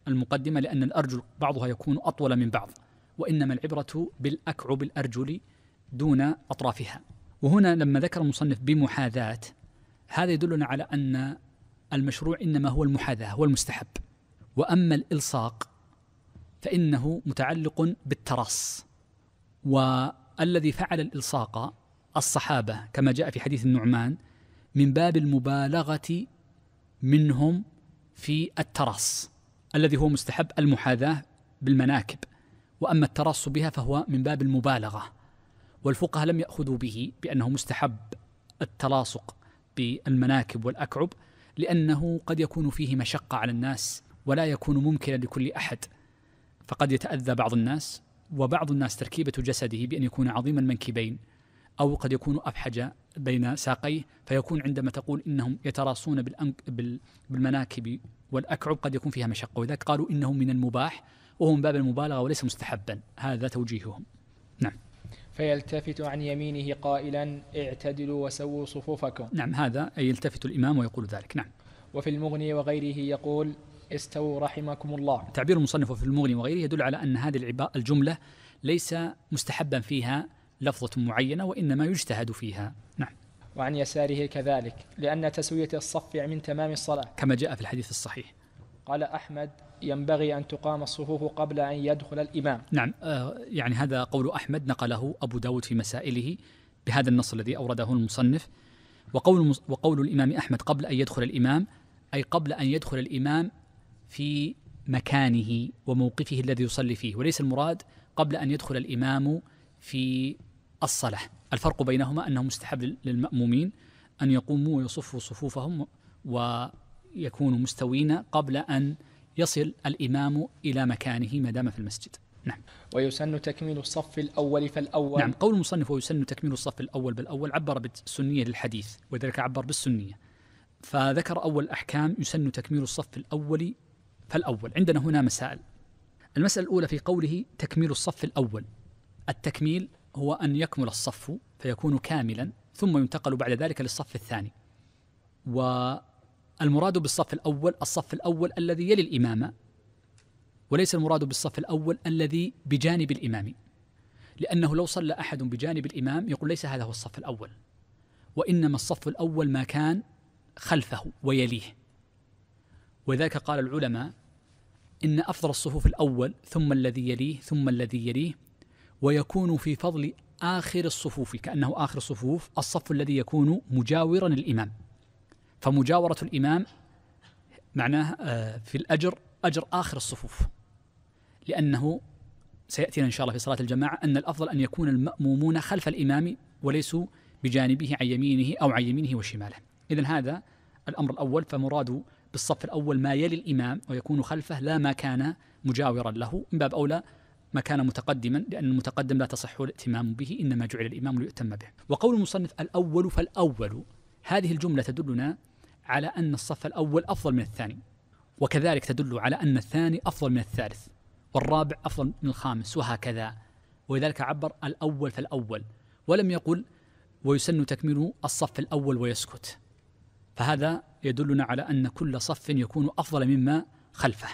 المقدمة لأن الأرجل بعضها يكون أطول من بعض وإنما العبرة بالأكعب الأرجل دون أطرافها وهنا لما ذكر المصنف بمحاذاة هذا يدلنا على أن المشروع إنما هو المحاذاة هو المستحب وأما الإلصاق فإنه متعلق بالترص والذي فعل الإلصاق الصحابة كما جاء في حديث النعمان من باب المبالغة منهم في الترص الذي هو مستحب المحاذاة بالمناكب وأما التراص بها فهو من باب المبالغة والفقهاء لم يأخذوا به بأنه مستحب التلاصق بالمناكب والأكعب لأنه قد يكون فيه مشقة على الناس ولا يكون ممكنا لكل أحد فقد يتأذى بعض الناس وبعض الناس تركيبة جسده بأن يكون عظيم المنكبين أو قد يكون أبحج بين ساقيه فيكون عندما تقول إنهم يتراصون بالمناكب والأكعب قد يكون فيها مشقة وذلك قالوا إنه من المباح وهو من باب المبالغة وليس مستحبا هذا توجيههم نعم فيلتفت عن يمينه قائلا اعتدلوا وسووا صفوفكم نعم هذا أي يلتفت الإمام ويقول ذلك نعم وفي المغني وغيره يقول استووا رحمكم الله تعبير المصنف في المغني وغيره يدل على أن هذه الجملة ليس مستحبا فيها لفظة معينة وإنما يجتهد فيها نعم وعن يساره كذلك لأن تسوية الصف من تمام الصلاة كما جاء في الحديث الصحيح قال أحمد ينبغي أن تقام الصفوف قبل أن يدخل الإمام نعم آه يعني هذا قول أحمد نقله أبو داود في مسائله بهذا النص الذي أورده المصنف وقول, وقول الإمام أحمد قبل أن يدخل الإمام أي قبل أن يدخل الإمام في مكانه وموقفه الذي يصلي فيه وليس المراد قبل أن يدخل الإمام في الصلاة الفرق بينهما أنه مستحب للمأمومين أن يقوموا ويصفوا صفوفهم و يكونوا مستوين قبل أن يصل الإمام إلى مكانه ما دام في المسجد نعم ويسن تكميل الصف الأول فالأول نعم قول المصنف ويسن تكميل الصف الأول بالأول عبر بالسنية للحديث وذلك عبر بالسنية فذكر أول الأحكام يسن تكميل الصف الأول فالأول عندنا هنا مسائل المسألة الأولى في قوله تكميل الصف الأول التكميل هو أن يكمل الصف فيكون كاملا ثم ينتقل بعد ذلك للصف الثاني و المراد بالصف الأول الصف الأول الذي يلي الإمامة وليس المراد بالصف الأول الذي بجانب الإمام لأنه لو صلى أحد بجانب الإمام يقول ليس هذا هو الصف الأول وإنما الصف الأول ما كان خلفه ويليه وذاك قال العلماء إن أفضل الصفوف الأول ثم الذي يليه ثم الذي يليه ويكون في فضل آخر الصفوف كأنه آخر الصفوف الصف الذي يكون مجاورا للإمام فمجاورة الإمام معناه آه، في الأجر أجر آخر الصفوف لأنه سيأتينا إن شاء الله في صلاة الجماعة أن الأفضل أن يكون المأمومون خلف الإمام وليسوا بجانبه عن يمينه أو عن يمينه وشماله إذا هذا الأمر الأول فمراد بالصف الأول ما يلي الإمام ويكون خلفه لا ما كان مجاورا له من باب أولى ما كان متقدما لأن المتقدم لا تصح الائتمام به إنما جعل الإمام ليؤتم به وقول المصنف الأول فالأول هذه الجملة تدلنا على أن الصف الأول أفضل من الثاني وكذلك تدل على أن الثاني أفضل من الثالث والرابع أفضل من الخامس وهكذا ولذلك عبر الأول فالأول ولم يقل ويسن تكميل الصف الأول ويسكت فهذا يدلنا على أن كل صف يكون أفضل مما خلفه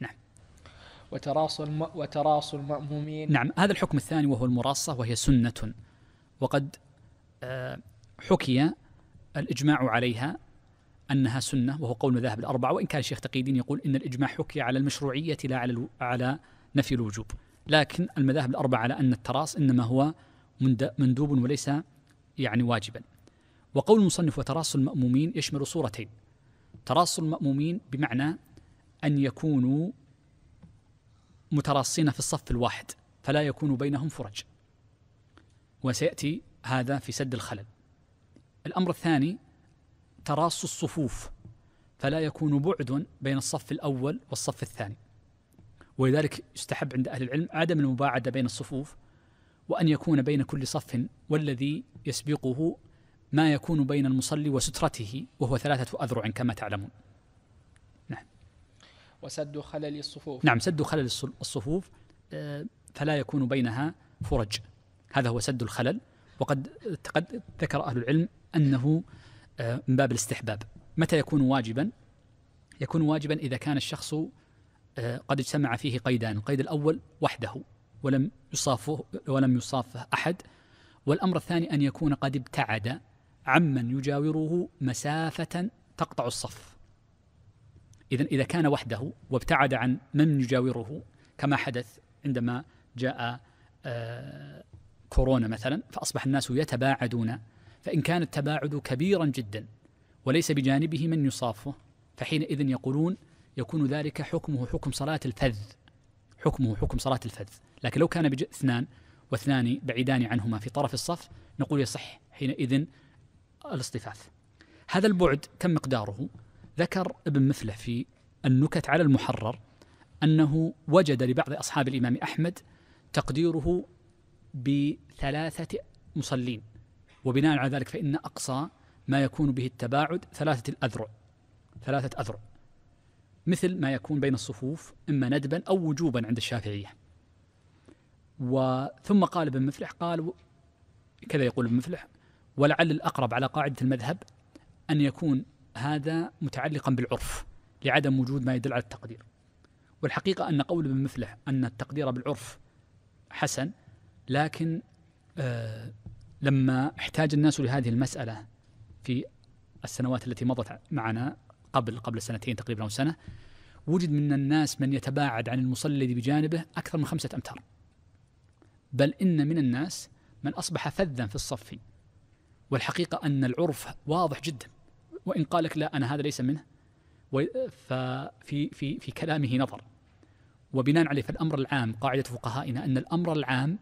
نعم وتراصل الم... وتراص المأمومين نعم هذا الحكم الثاني وهو المراصة وهي سنة وقد آه، حكي الإجماع عليها أنها سنة وهو قول المذاهب الأربعة وإن كان الشيخ تقيدين يقول إن الإجماع حكي على المشروعية لا على الو... على نفي الوجوب لكن المذاهب الأربعة على أن التراص إنما هو مندوب وليس يعني واجبا وقول المصنف وتراص المأمومين يشمل صورتين تراص المأمومين بمعنى أن يكونوا متراصين في الصف الواحد فلا يكون بينهم فرج وسيأتي هذا في سد الخلل الأمر الثاني تراص الصفوف فلا يكون بعد بين الصف الأول والصف الثاني ولذلك يستحب عند أهل العلم عدم المباعدة بين الصفوف وأن يكون بين كل صف والذي يسبقه ما يكون بين المصلي وسترته وهو ثلاثة أذرع كما تعلمون نعم وسد خلل الصفوف نعم سد خلل الصفوف آه، فلا يكون بينها فرج هذا هو سد الخلل وقد ذكر أهل العلم أنه آه، من باب الاستحباب متى يكون واجبا؟ يكون واجبا إذا كان الشخص آه، قد اجتمع فيه قيدان القيد الأول وحده ولم يصافه ولم يصافه أحد والأمر الثاني أن يكون قد ابتعد عمن يجاوره مسافة تقطع الصف إذا إذا كان وحده وابتعد عن من يجاوره كما حدث عندما جاء آه، كورونا مثلا فأصبح الناس يتباعدون فإن كان التباعد كبيرا جدا وليس بجانبه من يصافه فحينئذ يقولون يكون ذلك حكمه حكم صلاة الفذ حكمه حكم صلاة الفذ لكن لو كان اثنان واثنان بعيدان عنهما في طرف الصف نقول يصح حينئذ الاصطفاف هذا البعد كم مقداره ذكر ابن مثله في النكت على المحرر أنه وجد لبعض أصحاب الإمام أحمد تقديره بثلاثة مصلين وبناء على ذلك فإن أقصى ما يكون به التباعد ثلاثة الأذرع ثلاثة أذرع مثل ما يكون بين الصفوف إما ندبا أو وجوبا عند الشافعية وثم قال ابن مفلح قال كذا يقول ابن مفلح ولعل الأقرب على قاعدة المذهب أن يكون هذا متعلقا بالعرف لعدم وجود ما يدل على التقدير والحقيقة أن قول ابن مفلح أن التقدير بالعرف حسن لكن آه لما احتاج الناس لهذه المسألة في السنوات التي مضت معنا قبل قبل سنتين تقريبا أو سنة وجد من الناس من يتباعد عن المصلي الذي بجانبه أكثر من خمسة أمتار بل إن من الناس من أصبح فذا في الصف والحقيقة أن العرف واضح جدا وإن قال لك لا أنا هذا ليس منه ففي في في كلامه نظر وبناء عليه فالأمر العام قاعدة فقهائنا أن الأمر العام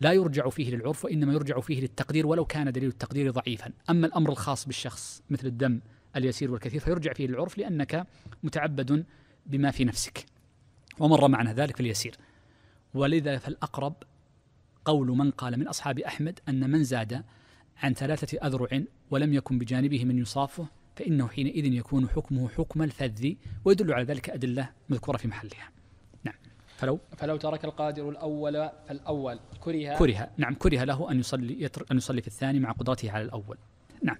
لا يرجع فيه للعرف وإنما يرجع فيه للتقدير ولو كان دليل التقدير ضعيفا أما الأمر الخاص بالشخص مثل الدم اليسير والكثير فيرجع فيه للعرف لأنك متعبد بما في نفسك ومر معنا ذلك في اليسير ولذا فالأقرب قول من قال من أصحاب أحمد أن من زاد عن ثلاثة أذرع ولم يكن بجانبه من يصافه فإنه حينئذ يكون حكمه حكم الفذ ويدل على ذلك أدلة مذكورة في محلها فلو فلو ترك القادر الأول فالأول كره كره نعم كره له أن يصلي يتر أن يصلي في الثاني مع قدرته على الأول نعم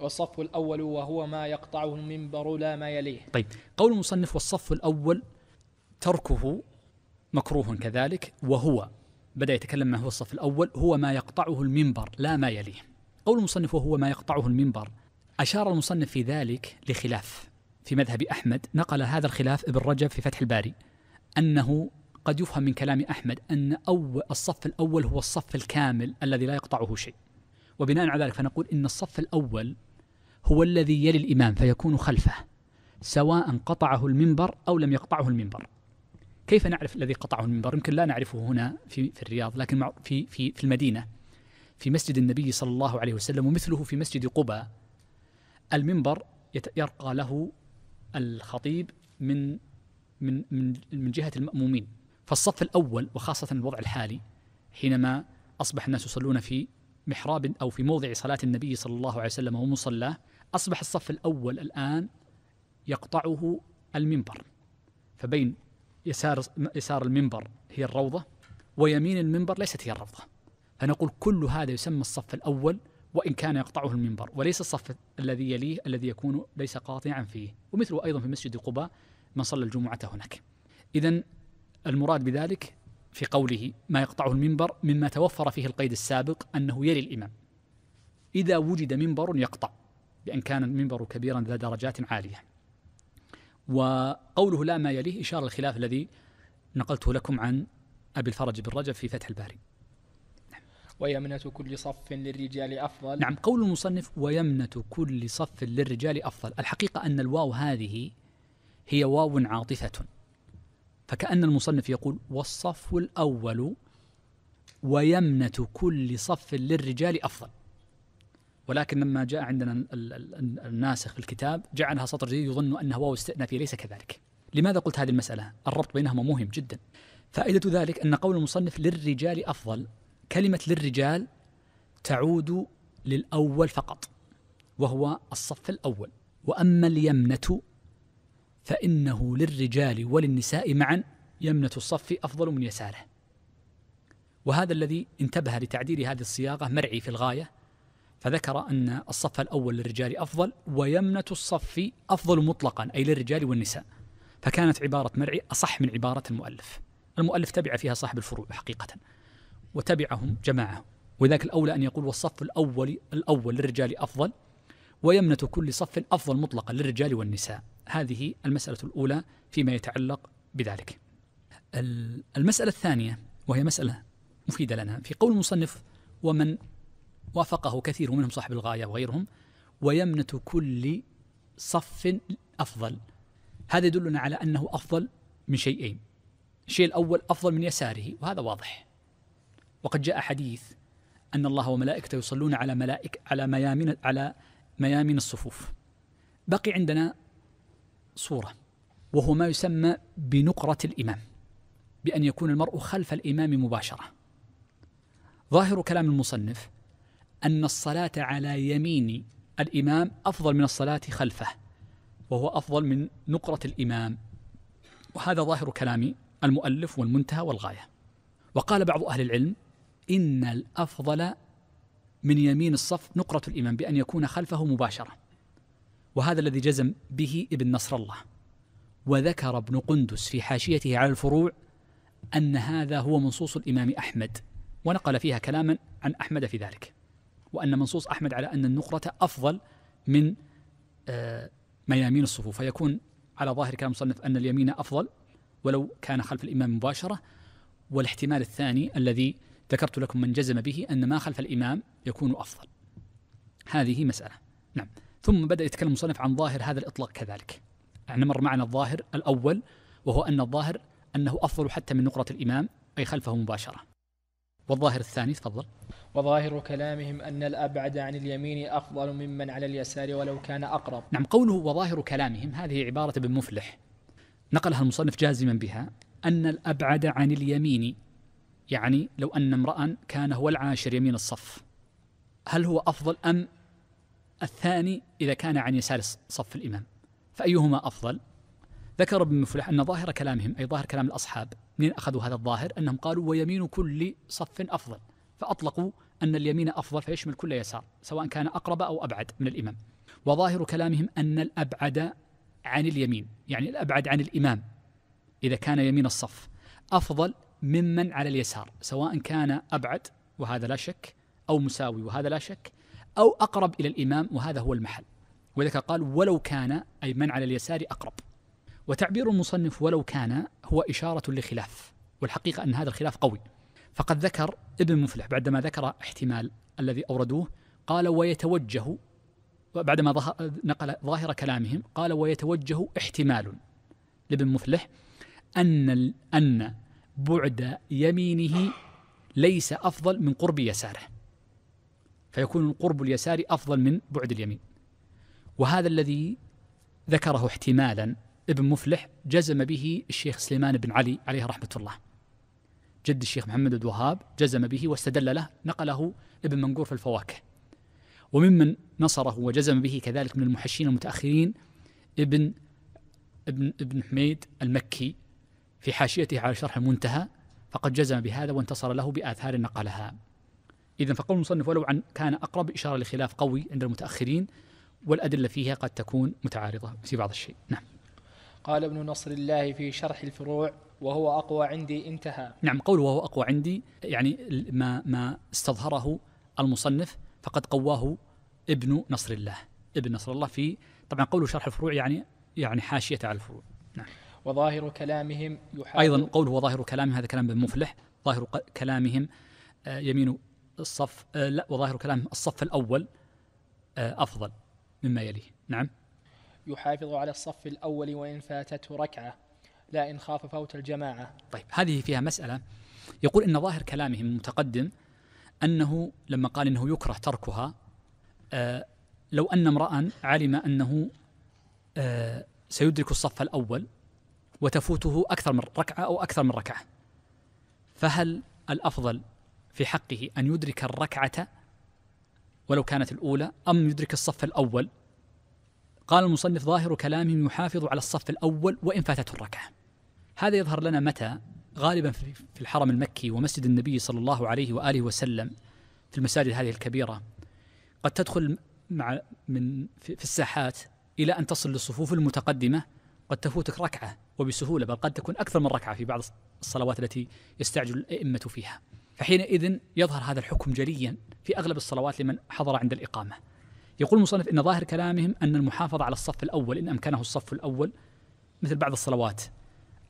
والصف الأول وهو ما يقطعه المنبر لا ما يليه طيب قول المصنف والصف الأول تركه مكروه كذلك وهو بدأ يتكلم ما هو الصف الأول هو ما يقطعه المنبر لا ما يليه قول المصنف وهو ما يقطعه المنبر أشار المصنف في ذلك لخلاف في مذهب أحمد نقل هذا الخلاف ابن رجب في فتح الباري أنه قد يفهم من كلام أحمد أن أول الصف الأول هو الصف الكامل الذي لا يقطعه شيء وبناء على ذلك فنقول إن الصف الأول هو الذي يلي الإمام فيكون خلفه سواء قطعه المنبر أو لم يقطعه المنبر كيف نعرف الذي قطعه المنبر يمكن لا نعرفه هنا في, في الرياض لكن في, في, في المدينة في مسجد النبي صلى الله عليه وسلم ومثله في مسجد قباء المنبر يرقى له الخطيب من من من من جهه المامومين فالصف الأول وخاصة الوضع الحالي حينما أصبح الناس يصلون في محراب أو في موضع صلاة النبي صلى الله عليه وسلم ومصلاه أصبح الصف الأول الآن يقطعه المنبر فبين يسار يسار المنبر هي الروضة ويمين المنبر ليست هي الروضة فنقول كل هذا يسمى الصف الأول وإن كان يقطعه المنبر وليس الصف الذي يليه الذي يكون ليس قاطعا فيه ومثله أيضا في مسجد قباء من صلى الجمعة هناك إذا المراد بذلك في قوله ما يقطعه المنبر مما توفر فيه القيد السابق أنه يلي الإمام إذا وجد منبر يقطع بأن كان المنبر كبيرا ذا درجات عالية وقوله لا ما يليه إشارة الخلاف الذي نقلته لكم عن أبي الفرج بن رجب في فتح الباري نعم. ويمنة كل صف للرجال أفضل نعم قول المصنف ويمنة كل صف للرجال أفضل الحقيقة أن الواو هذه هي واو عاطفة فكأن المصنف يقول والصف الأول ويمنة كل صف للرجال أفضل ولكن لما جاء عندنا الناسخ في الكتاب جعلها سطر جديد يظن أنها واو استئنافية ليس كذلك لماذا قلت هذه المسألة؟ الربط بينهما مهم جدا فائدة ذلك أن قول المصنف للرجال أفضل كلمة للرجال تعود للأول فقط وهو الصف الأول وأما اليمنة فإنه للرجال وللنساء معا يمنة الصف أفضل من يساره وهذا الذي انتبه لتعديل هذه الصياغة مرعي في الغاية فذكر أن الصف الأول للرجال أفضل ويمنة الصف أفضل مطلقا أي للرجال والنساء فكانت عبارة مرعي أصح من عبارة المؤلف المؤلف تبع فيها صاحب الفروع حقيقة وتبعهم جماعة وذلك الأولى أن يقول والصف الأول الأول للرجال أفضل ويمنة كل صف أفضل مطلقا للرجال والنساء هذه المسألة الأولى فيما يتعلق بذلك. المسألة الثانية وهي مسألة مفيدة لنا في قول المصنف ومن وافقه كثير منهم صاحب الغاية وغيرهم ويمنة كل صف أفضل هذا يدلنا على أنه أفضل من شيئين الشيء الأول أفضل من يساره وهذا واضح وقد جاء حديث أن الله وملائكته يصلون على ملائك على ميامن على ميامن الصفوف بقي عندنا صورة وهو ما يسمى بنقرة الإمام بأن يكون المرء خلف الإمام مباشرة ظاهر كلام المصنف أن الصلاة على يمين الإمام أفضل من الصلاة خلفه وهو أفضل من نقرة الإمام وهذا ظاهر كلام المؤلف والمنتهى والغاية وقال بعض أهل العلم إن الأفضل من يمين الصف نقرة الإمام بأن يكون خلفه مباشرة وهذا الذي جزم به ابن نصر الله وذكر ابن قندس في حاشيته على الفروع أن هذا هو منصوص الإمام أحمد ونقل فيها كلاما عن أحمد في ذلك وأن منصوص أحمد على أن النقرة أفضل من آه، ميامين الصفوف فيكون على ظاهر كلام مصنف أن اليمين أفضل ولو كان خلف الإمام مباشرة والاحتمال الثاني الذي ذكرت لكم من جزم به أن ما خلف الإمام يكون أفضل هذه مسألة نعم ثم بدأ يتكلم المصنف عن ظاهر هذا الإطلاق كذلك يعني مر معنا الظاهر الأول وهو أن الظاهر أنه أفضل حتى من نقرة الإمام أي خلفه مباشرة والظاهر الثاني تفضل وظاهر كلامهم أن الأبعد عن اليمين أفضل ممن على اليسار ولو كان أقرب نعم قوله وظاهر كلامهم هذه عبارة ابن مفلح نقلها المصنف جازما بها أن الأبعد عن اليمين يعني لو أن امرأ كان هو العاشر يمين الصف هل هو أفضل أم الثاني إذا كان عن يسار صف الإمام فأيهما أفضل ذكر ابن مفلح أن ظاهر كلامهم أي ظاهر كلام الأصحاب منين أخذوا هذا الظاهر أنهم قالوا ويمين كل صف أفضل فأطلقوا أن اليمين أفضل فيشمل كل يسار سواء كان أقرب أو أبعد من الإمام وظاهر كلامهم أن الأبعد عن اليمين يعني الأبعد عن الإمام إذا كان يمين الصف أفضل ممن على اليسار سواء كان أبعد وهذا لا شك أو مساوي وهذا لا شك أو أقرب إلى الإمام وهذا هو المحل ولذلك قال ولو كان أي من على اليسار أقرب وتعبير المصنف ولو كان هو إشارة لخلاف والحقيقة أن هذا الخلاف قوي فقد ذكر ابن مفلح بعدما ذكر احتمال الذي أوردوه قال ويتوجه بعدما نقل ظاهر كلامهم قال ويتوجه احتمال لابن مفلح أن أن بعد يمينه ليس أفضل من قرب يساره فيكون القرب اليساري أفضل من بعد اليمين وهذا الذي ذكره احتمالا ابن مفلح جزم به الشيخ سليمان بن علي عليه رحمة الله جد الشيخ محمد بن الوهاب جزم به واستدل له نقله ابن منقور في الفواكه وممن نصره وجزم به كذلك من المحشين المتأخرين ابن ابن ابن حميد المكي في حاشيته على شرح المنتهى فقد جزم بهذا وانتصر له بآثار نقلها إذا فقول المصنف ولو عن كان أقرب إشارة لخلاف قوي عند المتأخرين والأدلة فيها قد تكون متعارضة في بعض الشيء نعم قال ابن نصر الله في شرح الفروع وهو أقوى عندي انتهى نعم قول وهو أقوى عندي يعني ما, ما استظهره المصنف فقد قواه ابن نصر الله ابن نصر الله في طبعا قوله شرح الفروع يعني يعني حاشية على الفروع نعم وظاهر كلامهم يحاول أيضا قوله وظاهر كلامهم هذا كلام بن مفلح ظاهر كلامهم آه، يمين الصف آه، لا وظاهر كلام الصف الأول آه، أفضل مما يليه نعم يحافظ على الصف الأول وإن فاتته ركعة لا إن خاف فوت الجماعة طيب هذه فيها مسألة يقول إن ظاهر كلامه المتقدم أنه لما قال إنه يكره تركها آه، لو أن امرأ علم أنه سيدرك الصف الأول وتفوته أكثر من ركعة أو أكثر من ركعة فهل الأفضل في حقه أن يدرك الركعة ولو كانت الأولى أم يدرك الصف الأول قال المصنف ظاهر كلامه يحافظ على الصف الأول وإن فاتته الركعة هذا يظهر لنا متى غالبا في الحرم المكي ومسجد النبي صلى الله عليه وآله وسلم في المساجد هذه الكبيرة قد تدخل مع من في الساحات إلى أن تصل للصفوف المتقدمة قد تفوتك ركعة وبسهولة بل قد تكون أكثر من ركعة في بعض الصلوات التي يستعجل الأئمة فيها فحينئذ يظهر هذا الحكم جليا في اغلب الصلوات لمن حضر عند الاقامه. يقول المصنف ان ظاهر كلامهم ان المحافظه على الصف الاول ان امكنه الصف الاول مثل بعض الصلوات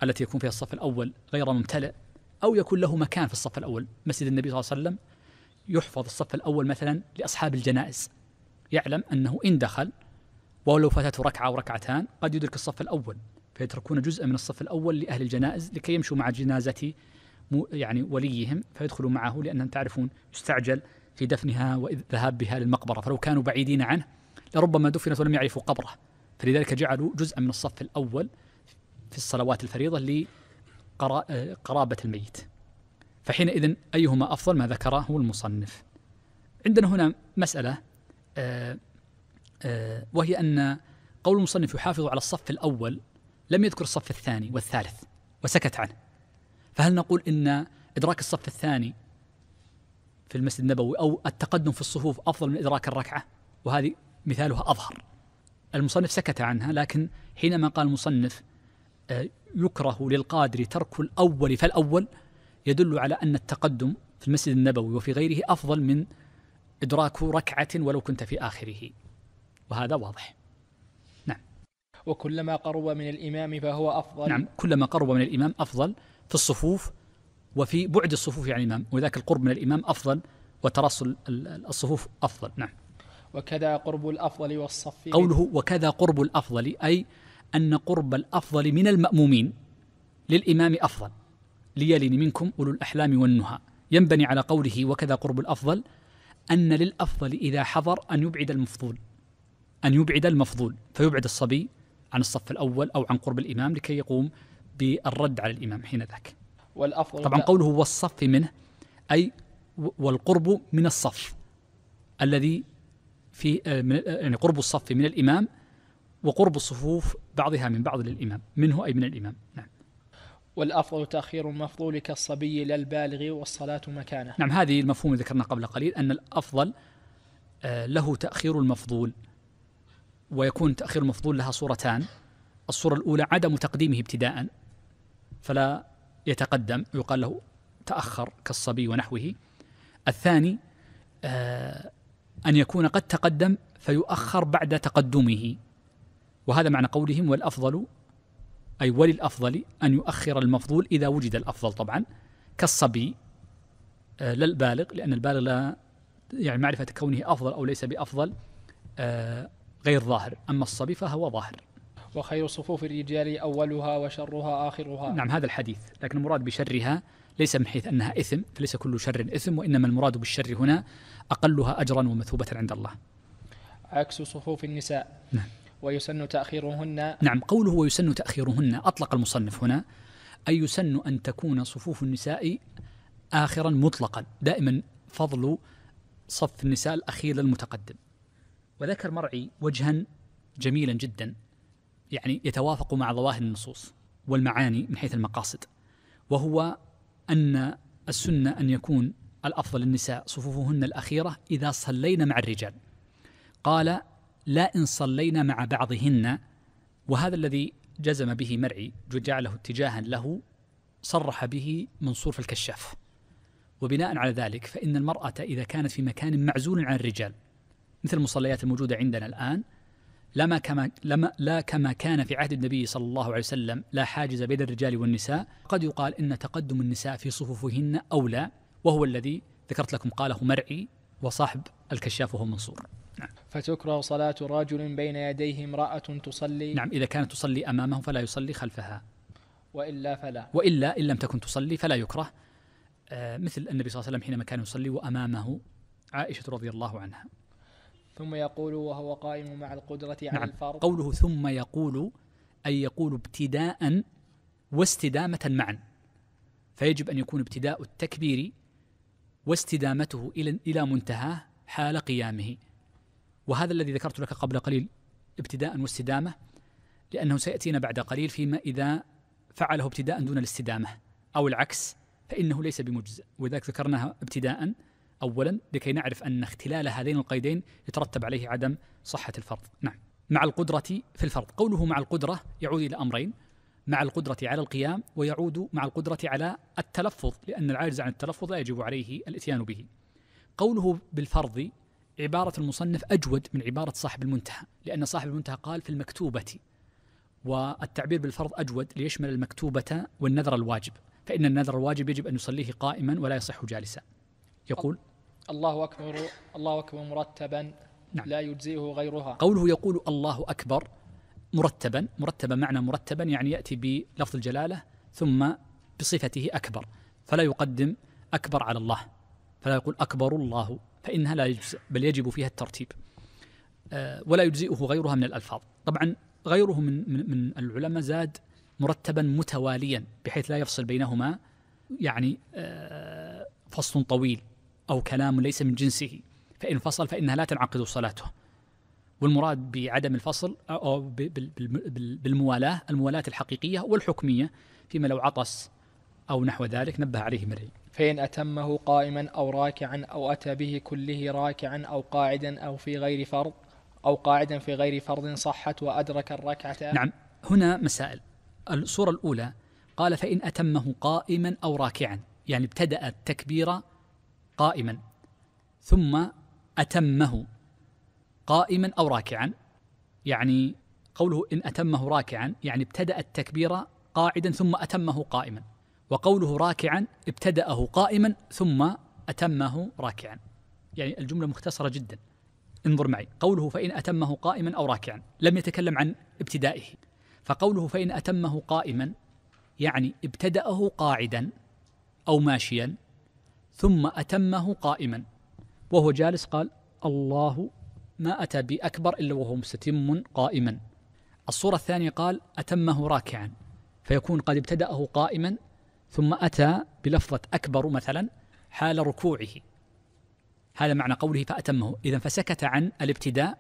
التي يكون فيها الصف الاول غير ممتلئ او يكون له مكان في الصف الاول، مسجد النبي صلى الله عليه وسلم يحفظ الصف الاول مثلا لاصحاب الجنائز. يعلم انه ان دخل ولو فاتته ركعه او ركعتان قد يدرك الصف الاول فيتركون جزءا من الصف الاول لاهل الجنائز لكي يمشوا مع جنازه يعني وليهم فيدخلوا معه لأنهم تعرفون يستعجل في دفنها والذهاب بها للمقبرة فلو كانوا بعيدين عنه لربما دفنت ولم يعرفوا قبره فلذلك جعلوا جزءا من الصف الأول في الصلوات الفريضة لقرابة آه، الميت فحينئذ أيهما أفضل ما ذكره المصنف عندنا هنا مسألة آه، آه، وهي أن قول المصنف يحافظ على الصف الأول لم يذكر الصف الثاني والثالث وسكت عنه فهل نقول ان ادراك الصف الثاني في المسجد النبوي او التقدم في الصفوف افضل من ادراك الركعه وهذه مثالها اظهر المصنف سكت عنها لكن حينما قال المصنف آه، يكره للقادر ترك الاول فالاول يدل على ان التقدم في المسجد النبوي وفي غيره افضل من ادراك ركعه ولو كنت في اخره وهذا واضح نعم وكلما قرب من الامام فهو افضل نعم كلما قرب من الامام افضل في الصفوف وفي بعد الصفوف عن يعني الإمام وذاك القرب من الإمام أفضل وترسل الصفوف أفضل نعم وكذا قرب الأفضل والصف قوله وكذا قرب الأفضل أي أن قرب الأفضل من المأمومين للإمام أفضل ليلن منكم أولو الأحلام والنهى ينبني على قوله وكذا قرب الأفضل أن للأفضل إذا حضر أن يبعد المفضول أن يبعد المفضول فيبعد الصبي عن الصف الأول أو عن قرب الإمام لكي يقوم بالرد على الإمام حين ذاك والأفضل طبعا قوله والصف منه أي والقرب من الصف الذي في آه، آه، يعني قرب الصف من الإمام وقرب الصفوف بعضها من بعض للإمام منه أي من الإمام نعم والأفضل تأخير المفضول كالصبي إلى البالغ والصلاة مكانه نعم هذه المفهوم اللي ذكرنا قبل قليل أن الأفضل آه، له تأخير المفضول ويكون تأخير المفضول لها صورتان الصورة الأولى عدم تقديمه ابتداء فلا يتقدم ويقال له تأخر كالصبي ونحوه الثاني آه، أن يكون قد تقدم فيؤخر بعد تقدمه وهذا معنى قولهم والأفضل أي وللأفضل أن يؤخر المفضول إذا وجد الأفضل طبعا كالصبي آه، لا البالغ لأن البالغ لا يعني معرفة كونه أفضل أو ليس بأفضل آه، غير ظاهر أما الصبي فهو ظاهر وخير صفوف الرجال أولها وشرها آخرها نعم هذا الحديث لكن المراد بشرها ليس من حيث أنها إثم فليس كل شر إثم وإنما المراد بالشر هنا أقلها أجرا ومثوبة عند الله عكس صفوف النساء نعم ويسن تأخيرهن نعم قوله ويسن تأخيرهن أطلق المصنف هنا أي يسن أن تكون صفوف النساء آخرا مطلقا دائما فضل صف النساء الأخير للمتقدم وذكر مرعي وجها جميلا جدا يعني يتوافق مع ظواهر النصوص والمعاني من حيث المقاصد وهو أن السنة أن يكون الأفضل للنساء صفوفهن الأخيرة إذا صلينا مع الرجال قال لا إن صلينا مع بعضهن وهذا الذي جزم به مرعي وجعله اتجاها له صرح به منصور في الكشاف وبناء على ذلك فإن المرأة إذا كانت في مكان معزول عن الرجال مثل المصليات الموجودة عندنا الآن لما كما لما لا كما كان في عهد النبي صلى الله عليه وسلم لا حاجز بين الرجال والنساء قد يقال ان تقدم النساء في صفوفهن اولى وهو الذي ذكرت لكم قاله مرعي وصاحب الكشاف وهو منصور نعم. فتكره صلاة رجل بين يديه امرأة تصلي نعم إذا كانت تصلي أمامه فلا يصلي خلفها وإلا فلا وإلا إن لم تكن تصلي فلا يكره آه، مثل النبي صلى الله عليه وسلم حينما كان يصلي وأمامه عائشة رضي الله عنها ثم يقول وهو قائم مع القدرة على نعم. الفرض قوله ثم يقول أي يقول ابتداء واستدامة معا فيجب أن يكون ابتداء التكبير واستدامته إلى إلى منتهاه حال قيامه وهذا الذي ذكرت لك قبل قليل ابتداء واستدامة لأنه سيأتينا بعد قليل فيما إذا فعله ابتداء دون الاستدامة أو العكس فإنه ليس بمجزء ولذلك ذكرناها ابتداء أولا لكي نعرف أن اختلال هذين القيدين يترتب عليه عدم صحة الفرض نعم مع القدرة في الفرض قوله مع القدرة يعود إلى أمرين مع القدرة على القيام ويعود مع القدرة على التلفظ لأن العاجز عن التلفظ لا يجب عليه الإتيان به قوله بالفرض عبارة المصنف أجود من عبارة صاحب المنتهى لأن صاحب المنتهى قال في المكتوبة والتعبير بالفرض أجود ليشمل المكتوبة والنذر الواجب فإن النذر الواجب يجب أن يصليه قائما ولا يصح جالسا يقول الله أكبر الله أكبر مرتبا نعم. لا يجزئه غيرها قوله يقول الله أكبر مرتبا مرتبا معنى مرتبا يعني يأتي بلفظ الجلالة ثم بصفته أكبر فلا يقدم أكبر على الله فلا يقول أكبر الله فإنها لا يجزئ بل يجب فيها الترتيب آه، ولا يجزئه غيرها من الألفاظ طبعا غيره من, من, من العلماء زاد مرتبا متواليا بحيث لا يفصل بينهما يعني آه، فصل طويل أو كلام ليس من جنسه فإن فصل فإنها لا تنعقد صلاته والمراد بعدم الفصل أو بالموالاة الموالاة الحقيقية والحكمية فيما لو عطس أو نحو ذلك نبه عليه مري فإن أتمه قائما أو راكعا أو أتى به كله راكعا أو قاعدا أو في غير فرض أو قاعدا في غير فرض صحت وأدرك الركعة نعم هنا مسائل الصورة الأولى قال فإن أتمه قائما أو راكعا يعني ابتدأ التكبير قائما ثم أتمه قائما أو راكعا يعني قوله إن أتمه راكعا يعني ابتدأ التكبير قاعدا ثم أتمه قائما وقوله راكعا ابتدأه قائما ثم أتمه راكعا يعني الجملة مختصرة جدا انظر معي قوله فإن أتمه قائما أو راكعا لم يتكلم عن ابتدائه فقوله فإن أتمه قائما يعني ابتدأه قاعدا أو ماشيا ثم أتمه قائما وهو جالس قال الله ما أتى بأكبر إلا وهو مستتم قائما الصورة الثانية قال أتمه راكعا فيكون قد ابتدأه قائما ثم أتى بلفظة أكبر مثلا حال ركوعه هذا معنى قوله فأتمه إذا فسكت عن الابتداء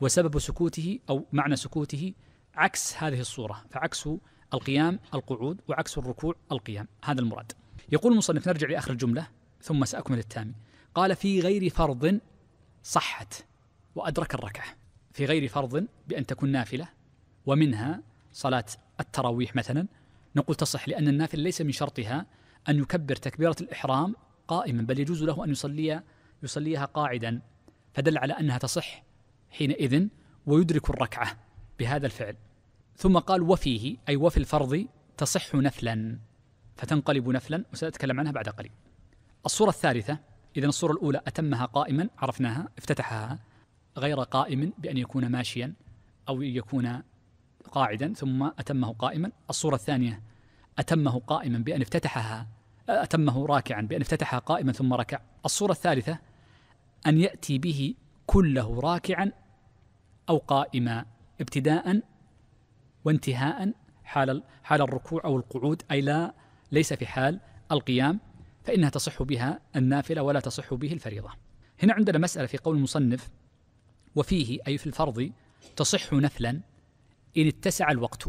وسبب سكوته أو معنى سكوته عكس هذه الصورة فعكس القيام القعود وعكس الركوع القيام هذا المراد يقول المصنف نرجع لآخر الجملة ثم سأكمل التامي قال في غير فرض صحت وأدرك الركعة في غير فرض بأن تكون نافلة ومنها صلاة التراويح مثلا نقول تصح لأن النافلة ليس من شرطها أن يكبر تكبيرة الإحرام قائما بل يجوز له أن يصلي يصليها قاعدا فدل على أنها تصح حينئذ ويدرك الركعة بهذا الفعل ثم قال وفيه أي وفي الفرض تصح نفلا فتنقلب نفلا وسأتكلم عنها بعد قليل الصورة الثالثة إذا الصورة الأولى أتمها قائما عرفناها افتتحها غير قائم بأن يكون ماشيا أو يكون قاعدا ثم أتمه قائما الصورة الثانية أتمه قائما بأن افتتحها أتمه راكعا بأن افتتحها قائما ثم ركع الصورة الثالثة أن يأتي به كله راكعا أو قائما ابتداء وانتهاء حال حال الركوع أو القعود أي لا ليس في حال القيام فإنها تصح بها النافلة ولا تصح به الفريضة هنا عندنا مسألة في قول المصنف وفيه أي في الفرض تصح نفلا إن اتسع الوقت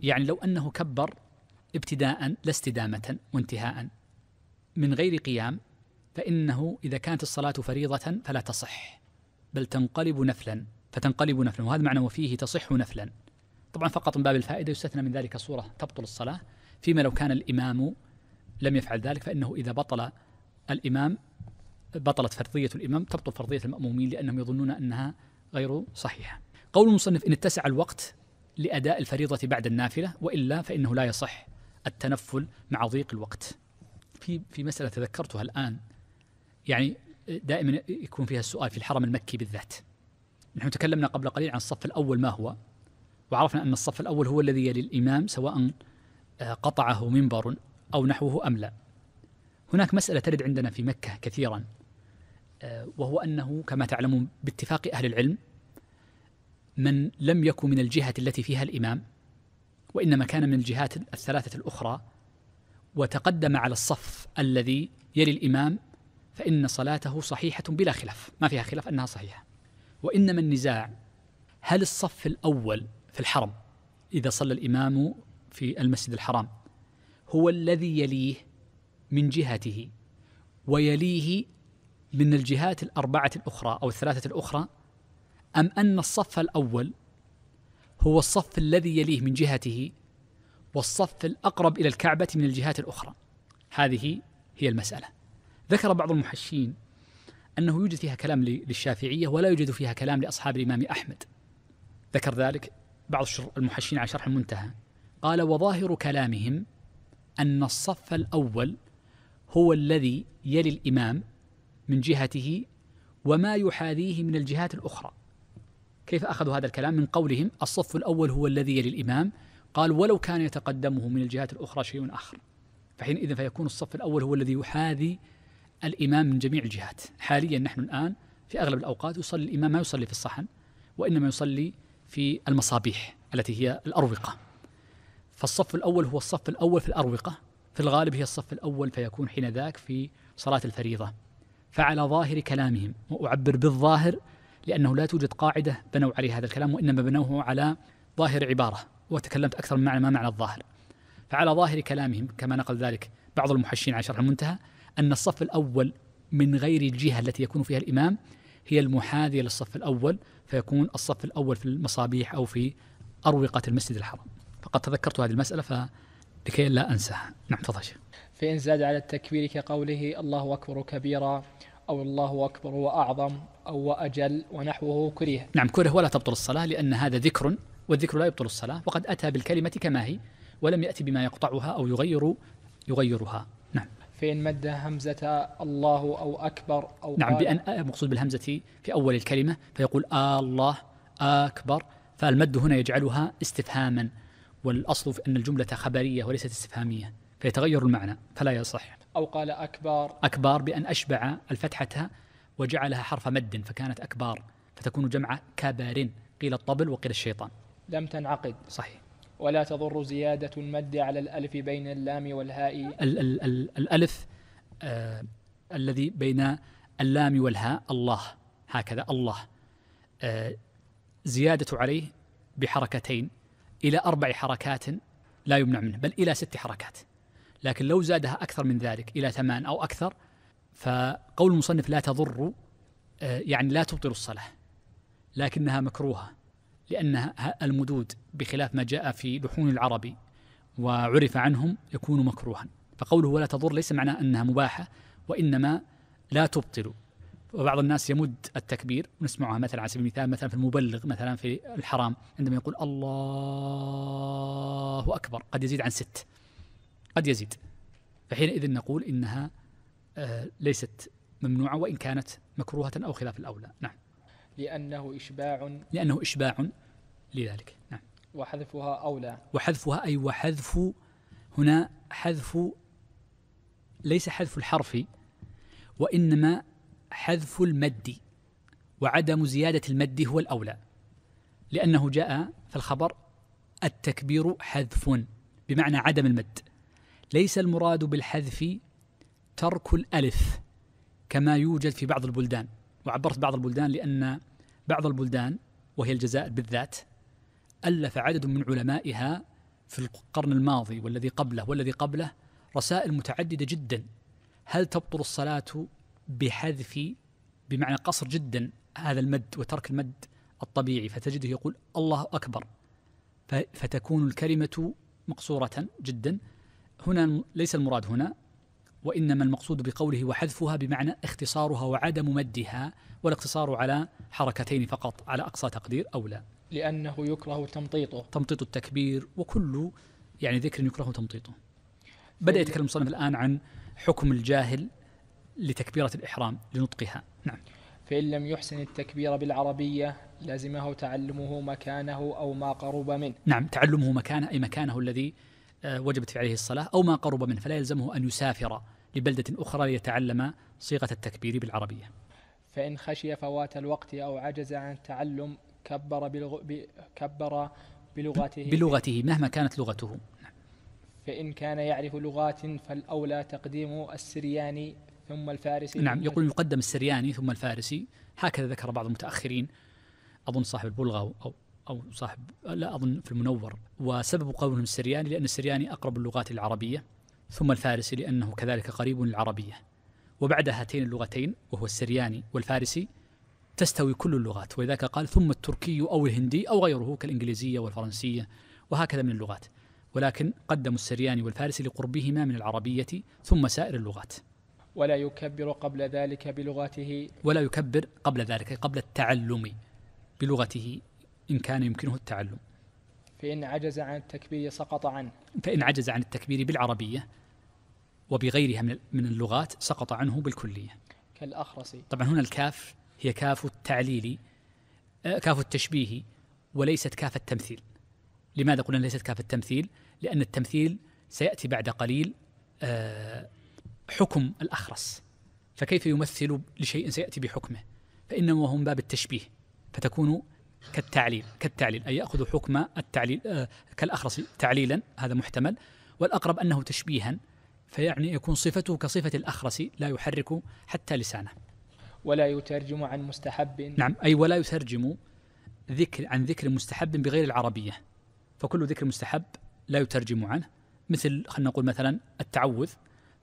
يعني لو أنه كبر ابتداء لا استدامة وانتهاء من غير قيام فإنه إذا كانت الصلاة فريضة فلا تصح بل تنقلب نفلا فتنقلب نفلا وهذا معنى وفيه تصح نفلا طبعا فقط من باب الفائدة يستثنى من ذلك صورة تبطل الصلاة فيما لو كان الإمام لم يفعل ذلك فإنه إذا بطل الإمام بطلت فرضية الإمام تبطل فرضية المأمومين لأنهم يظنون أنها غير صحيحة قول المصنف إن اتسع الوقت لأداء الفريضة بعد النافلة وإلا فإنه لا يصح التنفل مع ضيق الوقت في في مسألة تذكرتها الآن يعني دائما يكون فيها السؤال في الحرم المكي بالذات نحن تكلمنا قبل قليل عن الصف الأول ما هو وعرفنا أن الصف الأول هو الذي يلي الإمام سواء آه، قطعه منبر أو نحوه أم لا هناك مسألة ترد عندنا في مكة كثيرا آه، وهو أنه كما تعلمون باتفاق أهل العلم من لم يكن من الجهة التي فيها الإمام وإنما كان من الجهات الثلاثة الأخرى وتقدم على الصف الذي يلي الإمام فإن صلاته صحيحة بلا خلاف ما فيها خلاف أنها صحيحة وإنما النزاع هل الصف الأول في الحرم إذا صلى الإمام في المسجد الحرام هو الذي يليه من جهته ويليه من الجهات الأربعة الأخرى أو الثلاثة الأخرى أم أن الصف الأول هو الصف الذي يليه من جهته والصف الأقرب إلى الكعبة من الجهات الأخرى هذه هي المسألة ذكر بعض المحشين أنه يوجد فيها كلام للشافعية ولا يوجد فيها كلام لأصحاب الإمام أحمد ذكر ذلك بعض المحشين على شرح المنتهى قال وظاهر كلامهم أن الصف الأول هو الذي يلي الإمام من جهته وما يحاذيه من الجهات الأخرى كيف أخذوا هذا الكلام من قولهم الصف الأول هو الذي يلي الإمام قال ولو كان يتقدمه من الجهات الأخرى شيء آخر فحينئذ فيكون الصف الأول هو الذي يحاذي الإمام من جميع الجهات حاليا نحن الآن في أغلب الأوقات يصلي الإمام ما يصلي في الصحن وإنما يصلي في المصابيح التي هي الأروقة فالصف الأول هو الصف الأول في الأروقة في الغالب هي الصف الأول فيكون حين ذاك في صلاة الفريضة فعلى ظاهر كلامهم وأعبر بالظاهر لأنه لا توجد قاعدة بنوا عليه هذا الكلام وإنما بنوه على ظاهر عبارة وتكلمت أكثر من معنى ما معنى الظاهر فعلى ظاهر كلامهم كما نقل ذلك بعض المحشين على شرح المنتهى أن الصف الأول من غير الجهة التي يكون فيها الإمام هي المحاذية للصف الأول فيكون الصف الأول في المصابيح أو في أروقة المسجد الحرام فقد تذكرت هذه المسألة فلكي لا أنساها نعم تفضل فإن زاد على التكبير كقوله الله أكبر كبيرا أو الله أكبر وأعظم أو وأجل ونحوه كريه نعم كره ولا تبطل الصلاة لأن هذا ذكر والذكر لا يبطل الصلاة وقد أتى بالكلمة كما هي ولم يأتي بما يقطعها أو يغير يغيرها نعم فإن مد همزة الله أو أكبر أو نعم بأن مقصود بالهمزة في أول الكلمة فيقول آه الله أكبر فالمد هنا يجعلها استفهاما والأصل في أن الجملة خبرية وليست استفهامية فيتغير المعنى فلا يصح أو قال أكبر أكبر بأن أشبع الفتحة وجعلها حرف مد فكانت أكبار فتكون جمع كبار قيل الطبل وقيل الشيطان لم تنعقد صحيح ولا تضر زيادة المد على الألف بين اللام والهاء ال- ال- ال- الألف آه الذي بين اللام والهاء الله هكذا الله آه زيادة عليه بحركتين إلى أربع حركات لا يمنع منه بل إلى ست حركات لكن لو زادها أكثر من ذلك إلى ثمان أو أكثر فقول المصنف لا تضر آه، يعني لا تبطل الصلاة لكنها مكروهة لأنها المدود بخلاف ما جاء في لحون العرب وعرف عنهم يكون مكروها فقوله ولا تضر ليس معناه أنها مباحة وإنما لا تبطل وبعض الناس يمد التكبير نسمعها مثلا على سبيل المثال مثلا في المبلغ مثلا في الحرام عندما يقول الله أكبر قد يزيد عن ست قد يزيد فحينئذ نقول إنها آه، ليست ممنوعة وإن كانت مكروهة أو خلاف الأولى نعم لأنه إشباع لأنه إشباع لذلك نعم وحذفها أولى وحذفها أي وحذف هنا حذف ليس حذف الحرف وإنما حذف المد وعدم زيادة المد هو الأولى لأنه جاء في الخبر التكبير حذف بمعنى عدم المد ليس المراد بالحذف ترك الألف كما يوجد في بعض البلدان وعبرت بعض البلدان لأن بعض البلدان وهي الجزائر بالذات ألف عدد من علمائها في القرن الماضي والذي قبله والذي قبله رسائل متعددة جدا هل تبطل الصلاة بحذف بمعنى قصر جدا هذا المد وترك المد الطبيعي فتجده يقول الله أكبر فتكون الكلمة مقصورة جدا هنا ليس المراد هنا وإنما المقصود بقوله وحذفها بمعنى اختصارها وعدم مدها والاقتصار على حركتين فقط على أقصى تقدير أو لا لأنه يكره تمطيطه تمطيط التكبير وكل يعني ذكر يكره تمطيطه بدأ يتكلم المصنف الآن عن حكم الجاهل لتكبيرة الإحرام لنطقها نعم فإن لم يحسن التكبير بالعربية لازمه تعلمه مكانه أو ما قرب منه نعم تعلمه مكانه أي مكانه الذي آه، وجبت عليه الصلاة أو ما قرب منه فلا يلزمه أن يسافر لبلدة أخرى ليتعلم صيغة التكبير بالعربية فإن خشي فوات الوقت أو عجز عن التعلم كبر, بلغ... ب... كبر بلغته بلغته مهما كانت لغته نعم. فإن كان يعرف لغات فالأولى تقديم السرياني ثم الفارسي نعم يقول يقدم السرياني ثم الفارسي هكذا ذكر بعض المتأخرين أظن صاحب البلغة أو أو صاحب لا أظن في المنور وسبب قولهم السرياني لأن السرياني أقرب اللغات للعربية ثم الفارسي لأنه كذلك قريب للعربية وبعد هاتين اللغتين وهو السرياني والفارسي تستوي كل اللغات ولذلك قال ثم التركي أو الهندي أو غيره كالإنجليزية والفرنسية وهكذا من اللغات ولكن قدموا السرياني والفارسي لقربهما من العربية ثم سائر اللغات ولا يكبر قبل ذلك بلغته ولا يكبر قبل ذلك قبل التعلم بلغته إن كان يمكنه التعلم فإن عجز عن التكبير سقط عنه فإن عجز عن التكبير بالعربية وبغيرها من اللغات سقط عنه بالكلية كالأخرسي طبعا هنا الكاف هي كاف التعليل آه، كاف التشبيه وليست كاف التمثيل لماذا قلنا ليست كاف التمثيل لأن التمثيل سيأتي بعد قليل آه حكم الأخرس فكيف يمثل لشيء سيأتي بحكمه فإنما هم باب التشبيه فتكون كالتعليل كالتعليل أي يأخذ حكم التعليل آه، كالأخرس تعليلا هذا محتمل والأقرب أنه تشبيها فيعني يكون صفته كصفة الأخرس لا يحرك حتى لسانه ولا يترجم عن مستحب نعم أي ولا يترجم ذكر عن ذكر مستحب بغير العربية فكل ذكر مستحب لا يترجم عنه مثل خلينا نقول مثلا التعوذ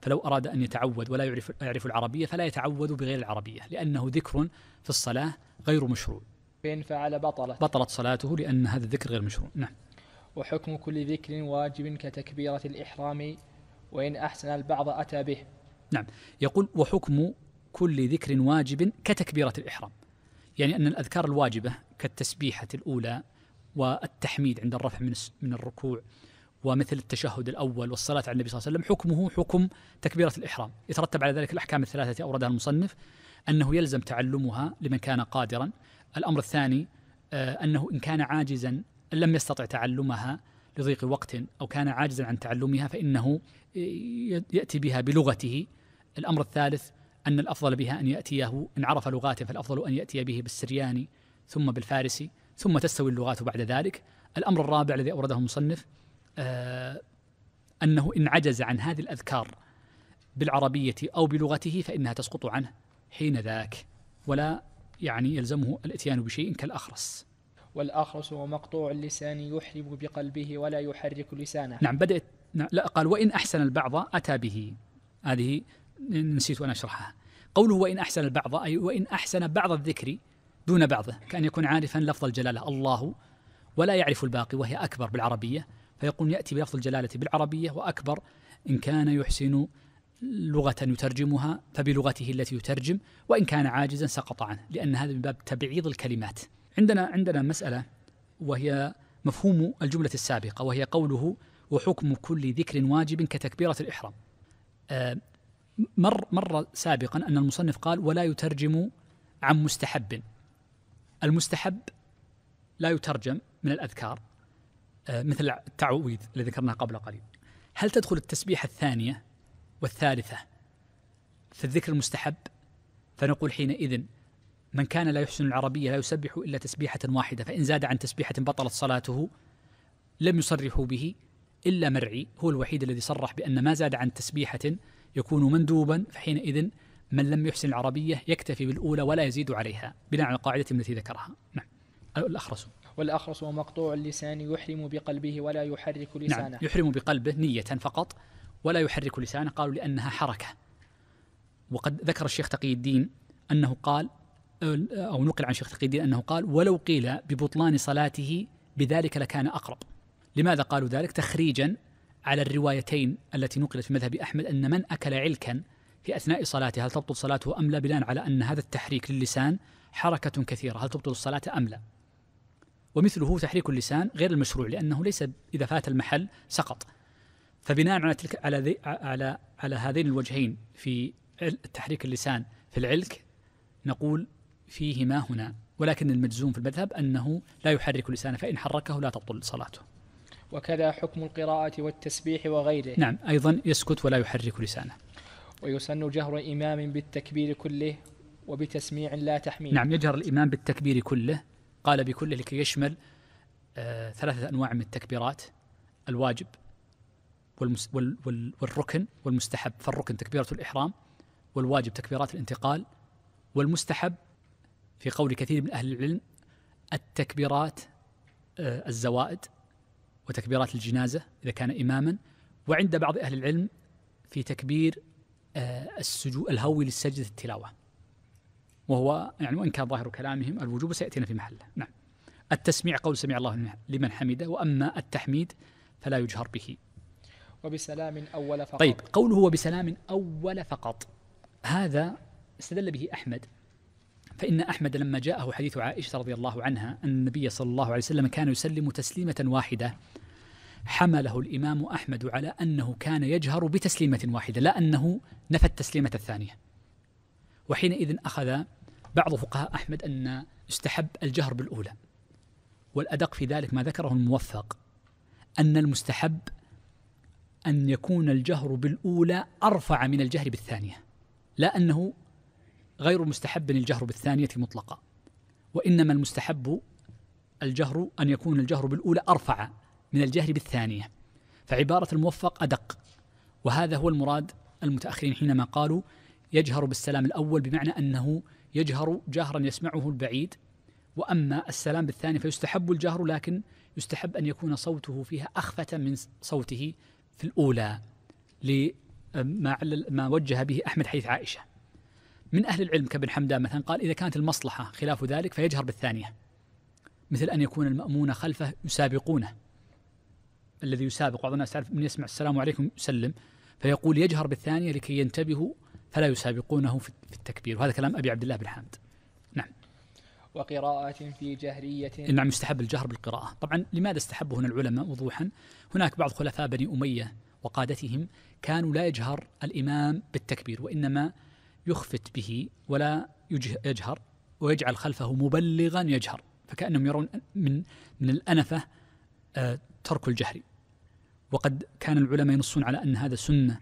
فلو أراد أن يتعود ولا يعرف, يعرف العربية فلا يتعود بغير العربية لأنه ذكر في الصلاة غير مشروع فإن فعل بطلت بطلت صلاته لأن هذا الذكر غير مشروع نعم وحكم كل ذكر واجب كتكبيرة الإحرام وإن أحسن البعض أتى به نعم يقول وحكم كل ذكر واجب كتكبيرة الإحرام يعني أن الأذكار الواجبة كالتسبيحة الأولى والتحميد عند الرفع من من الركوع ومثل التشهد الاول والصلاه على النبي صلى الله عليه وسلم حكمه حكم تكبيره الاحرام، يترتب على ذلك الاحكام الثلاثه التي اوردها المصنف انه يلزم تعلمها لمن كان قادرا، الامر الثاني آه، انه ان كان عاجزا لم يستطع تعلمها لضيق وقت او كان عاجزا عن تعلمها فانه آه، ياتي بها بلغته، الامر الثالث ان الافضل بها ان ياتيه ان عرف لغاته فالافضل ان ياتي به بالسرياني ثم بالفارسي ثم تستوي اللغات بعد ذلك، الامر الرابع الذي اورده المصنف آه، أنه إن عجز عن هذه الأذكار بالعربية أو بلغته فإنها تسقط عنه حين ذاك ولا يعني يلزمه الاتيان بشيء كالأخرس والأخرس هو مقطوع اللسان يحرم بقلبه ولا يحرك لسانه نعم بدأت نعم، لا قال وإن أحسن البعض أتى به هذه نسيت أن أشرحها قوله وإن أحسن البعض أي وإن أحسن بعض الذكر دون بعضه كأن يكون عارفا لفظ الجلالة الله ولا يعرف الباقي وهي أكبر بالعربية فيقول يأتي بلفظ الجلالة بالعربية وأكبر إن كان يحسن لغة يترجمها فبلغته التي يترجم وإن كان عاجزا سقط عنه لأن هذا من باب تبعيض الكلمات عندنا عندنا مسألة وهي مفهوم الجملة السابقة وهي قوله وحكم كل ذكر واجب كتكبيرة الإحرام آه، مر مر سابقا أن المصنف قال ولا يترجم عن مستحب المستحب لا يترجم من الأذكار آه، مثل التعويذ الذي ذكرناه قبل قليل هل تدخل التسبيحة الثانية والثالثة في الذكر المستحب فنقول حينئذ من كان لا يحسن العربية لا يسبح إلا تسبيحة واحدة فإن زاد عن تسبيحة بطلت صلاته لم يصرحوا به إلا مرعي هو الوحيد الذي صرح بأن ما زاد عن تسبيحة يكون مندوبا فحينئذ من لم يحسن العربية يكتفي بالأولى ولا يزيد عليها بناء على القاعدة التي ذكرها نعم الأخرسون والأخرس ومقطوع اللسان يحرم بقلبه ولا يحرك نعم، لسانه نعم يحرم بقلبه نية فقط ولا يحرك لسانه قالوا لأنها حركة وقد ذكر الشيخ تقي الدين أنه قال أو نقل عن الشيخ تقي الدين أنه قال ولو قيل ببطلان صلاته بذلك لكان أقرب لماذا قالوا ذلك تخريجا على الروايتين التي نقلت في مذهب أحمد أن من أكل علكا في أثناء صلاته هل تبطل صلاته أم لا بناء على أن هذا التحريك للسان حركة كثيرة هل تبطل الصلاة أم لا ومثله تحريك اللسان غير المشروع لأنه ليس إذا فات المحل سقط فبناء على تلك على على على هذين الوجهين في تحريك اللسان في العلك نقول فيهما هنا ولكن المجزوم في المذهب أنه لا يحرك لسانه فإن حركه لا تبطل صلاته وكذا حكم القراءة والتسبيح وغيره نعم أيضا يسكت ولا يحرك لسانه ويسن جهر إمام بالتكبير كله وبتسميع لا تحميل نعم يجهر الإمام بالتكبير كله قال بكله لكي يشمل آه، ثلاثة أنواع من التكبيرات الواجب والمس وال وال والركن والمستحب فالركن تكبيرة الإحرام والواجب تكبيرات الانتقال والمستحب في قول كثير من أهل العلم التكبيرات آه، الزوائد وتكبيرات الجنازة إذا كان إماما وعند بعض أهل العلم في تكبير آه، السجود الهوي للسجدة التلاوة وهو يعني وإن كان ظاهر كلامهم الوجوب سيأتينا في محله نعم التسميع قول سمع الله لمن حمده وأما التحميد فلا يجهر به وبسلام أول فقط طيب قوله وبسلام أول فقط هذا استدل به أحمد فإن أحمد لما جاءه حديث عائشة رضي الله عنها أن النبي صلى الله عليه وسلم كان يسلم تسليمة واحدة حمله الإمام أحمد على أنه كان يجهر بتسليمة واحدة لا أنه نفى التسليمة الثانية وحينئذ أخذ بعض فقهاء أحمد أن يستحب الجهر بالأولى والأدق في ذلك ما ذكره الموفق أن المستحب أن يكون الجهر بالأولى أرفع من الجهر بالثانية لا أنه غير مستحب الجهر بالثانية مطلقا وإنما المستحب الجهر أن يكون الجهر بالأولى أرفع من الجهر بالثانية فعبارة الموفق أدق وهذا هو المراد المتأخرين حينما قالوا يجهر بالسلام الأول بمعنى أنه يجهر جهرا يسمعه البعيد وأما السلام بالثاني فيستحب الجهر لكن يستحب أن يكون صوته فيها أخفة من صوته في الأولى لما ما وجه به أحمد حيث عائشة من أهل العلم كابن حمدان مثلا قال إذا كانت المصلحة خلاف ذلك فيجهر بالثانية مثل أن يكون المأمون خلفه يسابقونه الذي يسابق بعض الناس تعرف من يسمع السلام عليكم يسلم فيقول يجهر بالثانية لكي ينتبهوا فلا يسابقونه في التكبير وهذا كلام أبي عبد الله بن حامد نعم وقراءة في جهرية نعم يستحب الجهر بالقراءة طبعا لماذا استحبه هنا العلماء وضوحا هناك بعض خلفاء بني أمية وقادتهم كانوا لا يجهر الإمام بالتكبير وإنما يخفت به ولا يجهر ويجعل خلفه مبلغا يجهر فكأنهم يرون من من الأنفة آه، ترك الجهر وقد كان العلماء ينصون على أن هذا سنة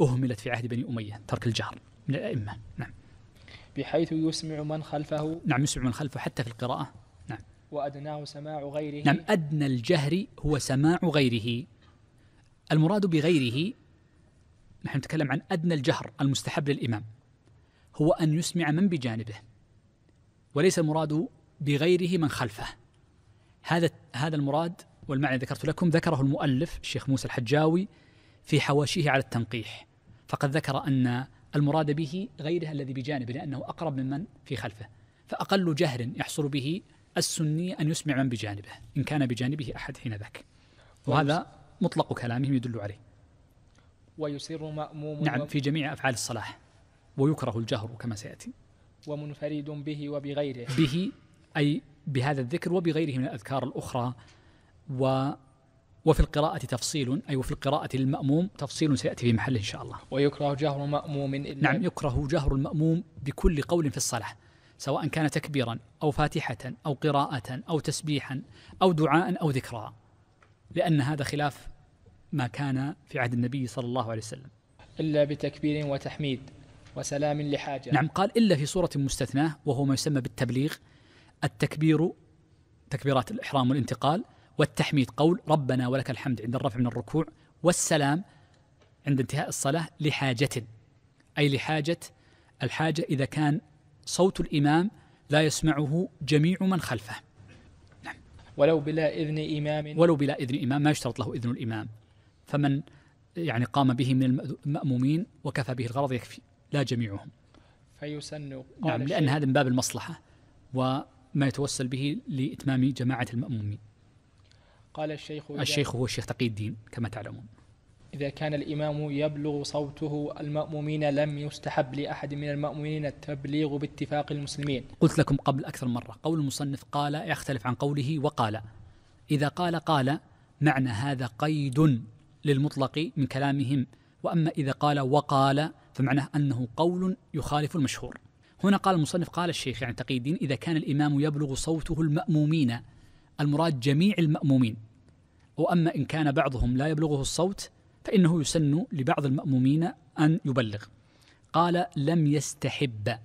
أهملت في عهد بني أمية ترك الجهر من الأئمة نعم بحيث يسمع من خلفه نعم يسمع من خلفه حتى في القراءة نعم وأدناه سماع غيره نعم أدنى الجهر هو سماع غيره المراد بغيره نحن نتكلم عن أدنى الجهر المستحب للإمام هو أن يسمع من بجانبه وليس المراد بغيره من خلفه هذا هذا المراد والمعنى ذكرت لكم ذكره المؤلف الشيخ موسى الحجاوي في حواشيه على التنقيح فقد ذكر أن المراد به غيره الذي بجانبه لأنه أقرب ممن في خلفه فأقل جهر يحصل به السني أن يسمع من بجانبه إن كان بجانبه أحد حين ذاك وهذا مطلق كلامهم يدل عليه ويسر مأموم نعم في جميع أفعال الصلاح ويكره الجهر كما سيأتي ومنفرد به وبغيره به أي بهذا الذكر وبغيره من الأذكار الأخرى و وفي القراءة تفصيل أي وفي القراءة المأموم تفصيل سيأتي في محله إن شاء الله ويكره جهر مأموم إلا نعم يكره جهر المأموم بكل قول في الصلاة سواء كان تكبيرا أو فاتحة أو قراءة أو تسبيحا أو دعاء أو ذكرا لأن هذا خلاف ما كان في عهد النبي صلى الله عليه وسلم إلا بتكبير وتحميد وسلام لحاجة نعم قال إلا في صورة مستثناة وهو ما يسمى بالتبليغ التكبير تكبيرات الإحرام والانتقال والتحميد قول ربنا ولك الحمد عند الرفع من الركوع والسلام عند انتهاء الصلاة لحاجة أي لحاجة الحاجة إذا كان صوت الإمام لا يسمعه جميع من خلفه نعم. ولو بلا إذن إمام ولو بلا إذن إمام ما يشترط له إذن الإمام فمن يعني قام به من المأمومين وكفى به الغرض يكفي لا جميعهم فيسن نعم لأن هذا من باب المصلحة وما يتوسل به لإتمام جماعة المأمومين قال الشيخ الشيخ هو الشيخ تقي الدين كما تعلمون إذا كان الإمام يبلغ صوته المأمومين لم يستحب لأحد من المأمومين التبليغ باتفاق المسلمين قلت لكم قبل أكثر مرة قول المصنف قال يختلف عن قوله وقال إذا قال قال معنى هذا قيد للمطلق من كلامهم وأما إذا قال وقال فمعناه أنه قول يخالف المشهور هنا قال المصنف قال الشيخ يعني تقي الدين إذا كان الإمام يبلغ صوته المأمومين المراد جميع المأمومين وأما إن كان بعضهم لا يبلغه الصوت فإنه يسن لبعض المأمومين أن يبلغ قال لم يستحب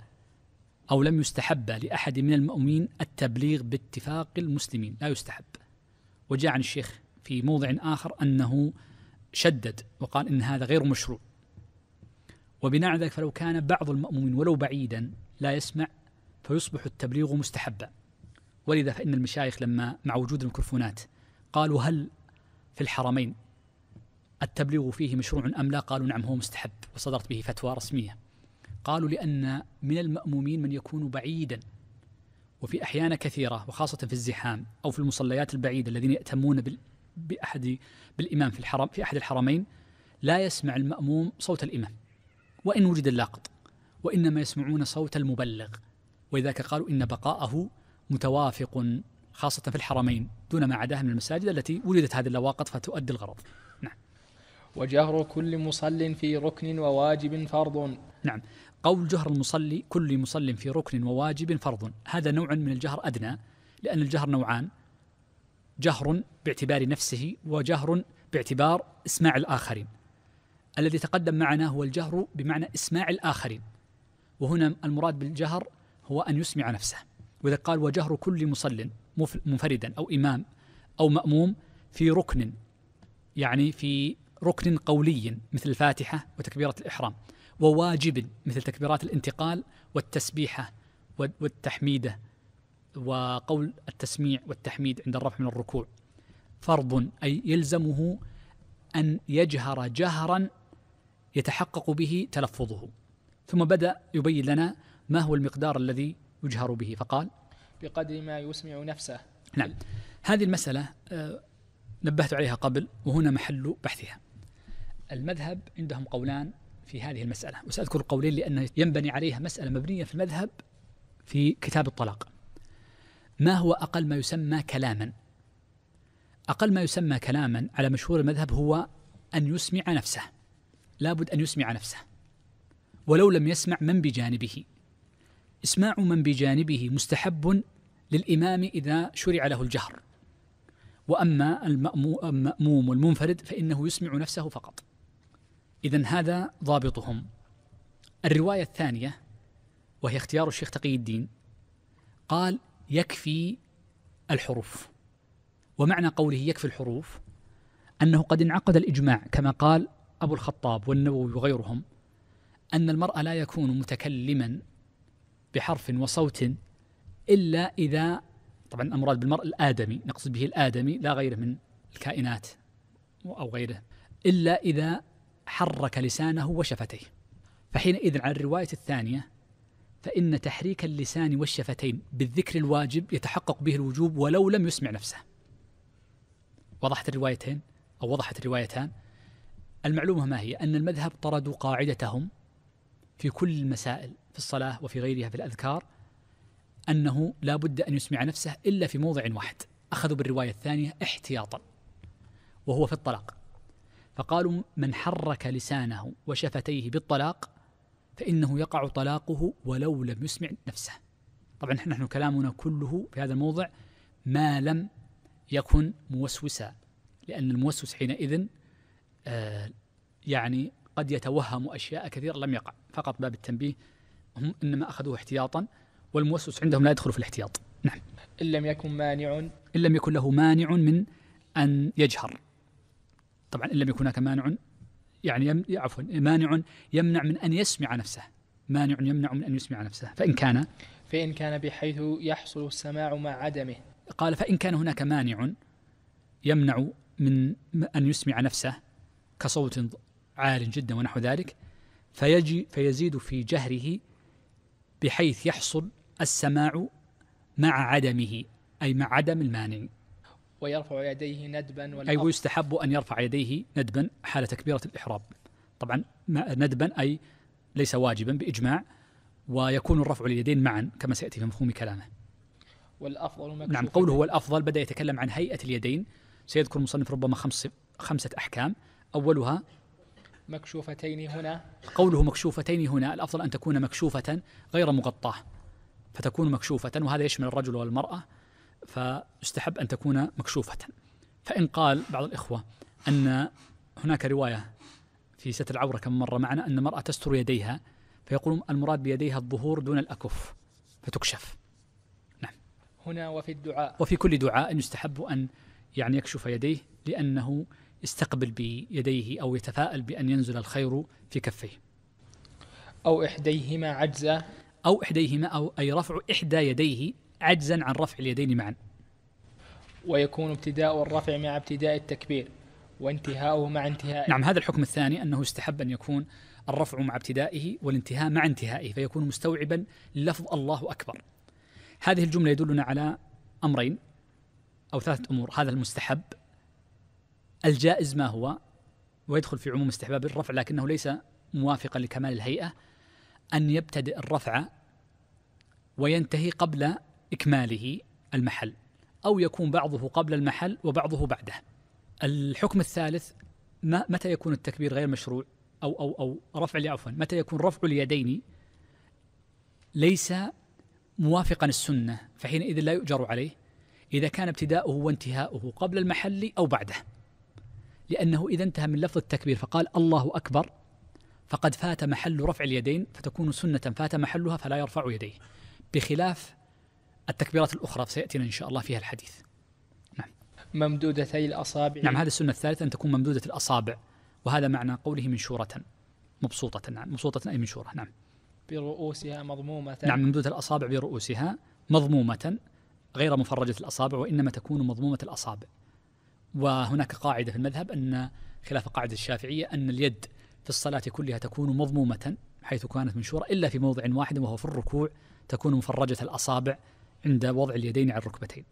أو لم يستحب لأحد من المأمومين التبليغ باتفاق المسلمين لا يستحب وجاء عن الشيخ في موضع آخر أنه شدد وقال إن هذا غير مشروع وبناء على ذلك فلو كان بعض المأمومين ولو بعيدا لا يسمع فيصبح التبليغ مستحبا ولذا فإن المشايخ لما مع وجود الميكروفونات قالوا هل في الحرمين التبليغ فيه مشروع أم لا قالوا نعم هو مستحب وصدرت به فتوى رسمية قالوا لأن من المأمومين من يكون بعيدا وفي أحيان كثيرة وخاصة في الزحام أو في المصليات البعيدة الذين يأتمون بأحد بالإمام في الحرم في أحد الحرمين لا يسمع المأموم صوت الإمام وإن وجد اللاقط وإنما يسمعون صوت المبلغ ولذلك قالوا إن بقاءه متوافق خاصة في الحرمين دون ما عداها من المساجد التي ولدت هذه اللواقط فتؤدي الغرض نعم وجهر كل مصل في ركن وواجب فرض نعم قول جهر المصلي كل مصل في ركن وواجب فرض هذا نوع من الجهر أدنى لأن الجهر نوعان جهر باعتبار نفسه وجهر باعتبار اسماع الآخرين الذي تقدم معنا هو الجهر بمعنى اسماع الآخرين وهنا المراد بالجهر هو أن يسمع نفسه وإذا قال وجهر كل مصل منفردا أو إمام أو مأموم في ركن يعني في ركن قولي مثل الفاتحة وتكبيرة الإحرام وواجب مثل تكبيرات الانتقال والتسبيحة والتحميدة وقول التسميع والتحميد عند الرفع من الركوع فرض أي يلزمه أن يجهر جهرا يتحقق به تلفظه ثم بدأ يبين لنا ما هو المقدار الذي يجهر به فقال بقدر ما يسمع نفسه نعم هذه المسألة آه، نبهت عليها قبل وهنا محل بحثها المذهب عندهم قولان في هذه المسألة وسأذكر القولين لأنه ينبني عليها مسألة مبنية في المذهب في كتاب الطلاق ما هو أقل ما يسمى كلاما أقل ما يسمى كلاما على مشهور المذهب هو أن يسمع نفسه لابد أن يسمع نفسه ولو لم يسمع من بجانبه إسماع من بجانبه مستحب للإمام إذا شرع له الجهر وأما المأموم والمنفرد فإنه يسمع نفسه فقط إذا هذا ضابطهم الرواية الثانية وهي اختيار الشيخ تقي الدين قال يكفي الحروف ومعنى قوله يكفي الحروف أنه قد انعقد الإجماع كما قال أبو الخطاب والنووي وغيرهم أن المرء لا يكون متكلما بحرف وصوت إلا إذا طبعا المراد بالمرء الآدمي نقصد به الآدمي لا غيره من الكائنات أو غيره إلا إذا حرك لسانه وشفتيه فحينئذ على الرواية الثانية فإن تحريك اللسان والشفتين بالذكر الواجب يتحقق به الوجوب ولو لم يسمع نفسه وضحت الروايتين أو وضحت الروايتان المعلومة ما هي أن المذهب طردوا قاعدتهم في كل المسائل في الصلاة وفي غيرها في الأذكار أنه لا بد أن يسمع نفسه إلا في موضع واحد أخذوا بالرواية الثانية احتياطا وهو في الطلاق فقالوا من حرك لسانه وشفتيه بالطلاق فإنه يقع طلاقه ولو لم يسمع نفسه طبعا نحن كلامنا كله في هذا الموضع ما لم يكن موسوسا لأن الموسوس حينئذ آه يعني قد يتوهم أشياء كثيرة لم يقع فقط باب التنبيه هم إنما أخذوه احتياطا والموسوس عندهم لا يدخل في الاحتياط نعم إن لم يكن مانع إن لم يكن له مانع من أن يجهر طبعا إن لم يكن هناك مانع يعني يم... عفوا مانع يمنع من أن يسمع نفسه مانع يمنع من أن يسمع نفسه فإن كان فإن كان بحيث يحصل السماع مع عدمه قال فإن كان هناك مانع يمنع من أن يسمع نفسه كصوت عال جدا ونحو ذلك فيجي فيزيد في جهره بحيث يحصل السماع مع عدمه أي مع عدم المانع ويرفع يديه ندبا أي ويستحب أن يرفع يديه ندبا حال تكبيرة الإحرام طبعا ندبا أي ليس واجبا بإجماع ويكون الرفع لليدين معا كما سيأتي في مفهوم كلامه والأفضل نعم قوله هو الأفضل بدأ يتكلم عن هيئة اليدين سيذكر المصنف ربما خمس خمسة أحكام أولها مكشوفتين هنا قوله مكشوفتين هنا الأفضل أن تكون مكشوفة غير مغطاة فتكون مكشوفة وهذا يشمل الرجل والمرأة فيستحب أن تكون مكشوفة فإن قال بعض الإخوة أن هناك رواية في ستر العورة كم مرة معنا أن المرأة تستر يديها فيقول المراد بيديها الظهور دون الأكف فتكشف نعم هنا وفي الدعاء وفي كل دعاء يستحب أن يعني يكشف يديه لأنه يستقبل بيديه أو يتفاءل بأن ينزل الخير في كفيه أو إحديهما عجزا أو إحديهما أو أي رفع إحدى يديه عجزا عن رفع اليدين معا ويكون ابتداء الرفع مع ابتداء التكبير وانتهاؤه مع انتهائه نعم هذا الحكم الثاني أنه يستحب أن يكون الرفع مع ابتدائه والانتهاء مع انتهائه فيكون مستوعبا لفظ الله أكبر هذه الجملة يدلنا على أمرين أو ثلاثة أمور هذا المستحب الجائز ما هو ويدخل في عموم استحباب الرفع لكنه ليس موافقا لكمال الهيئة أن يبتدئ الرفع وينتهي قبل إكماله المحل أو يكون بعضه قبل المحل وبعضه بعده الحكم الثالث ما متى يكون التكبير غير مشروع أو أو أو رفع عفوا متى يكون رفع اليدين ليس موافقا السنة فحينئذ لا يؤجر عليه إذا كان ابتداؤه وانتهاؤه قبل المحل أو بعده لأنه إذا انتهى من لفظ التكبير فقال الله أكبر فقد فات محل رفع اليدين فتكون سنة فات محلها فلا يرفع يديه بخلاف التكبيرات الأخرى سيأتينا إن شاء الله فيها الحديث نعم ممدودتي الأصابع نعم هذه السنة الثالثة أن تكون ممدودة الأصابع وهذا معنى قوله منشورة مبسوطة نعم مبسوطة أي منشورة نعم برؤوسها مضمومة نعم ممدودة الأصابع برؤوسها مضمومة غير مفرجة الأصابع وإنما تكون مضمومة الأصابع وهناك قاعدة في المذهب أن خلاف قاعدة الشافعية أن اليد في الصلاة كلها تكون مضمومة حيث كانت منشورة إلا في موضع واحد وهو في الركوع تكون مفرجة الأصابع عند وضع اليدين على الركبتين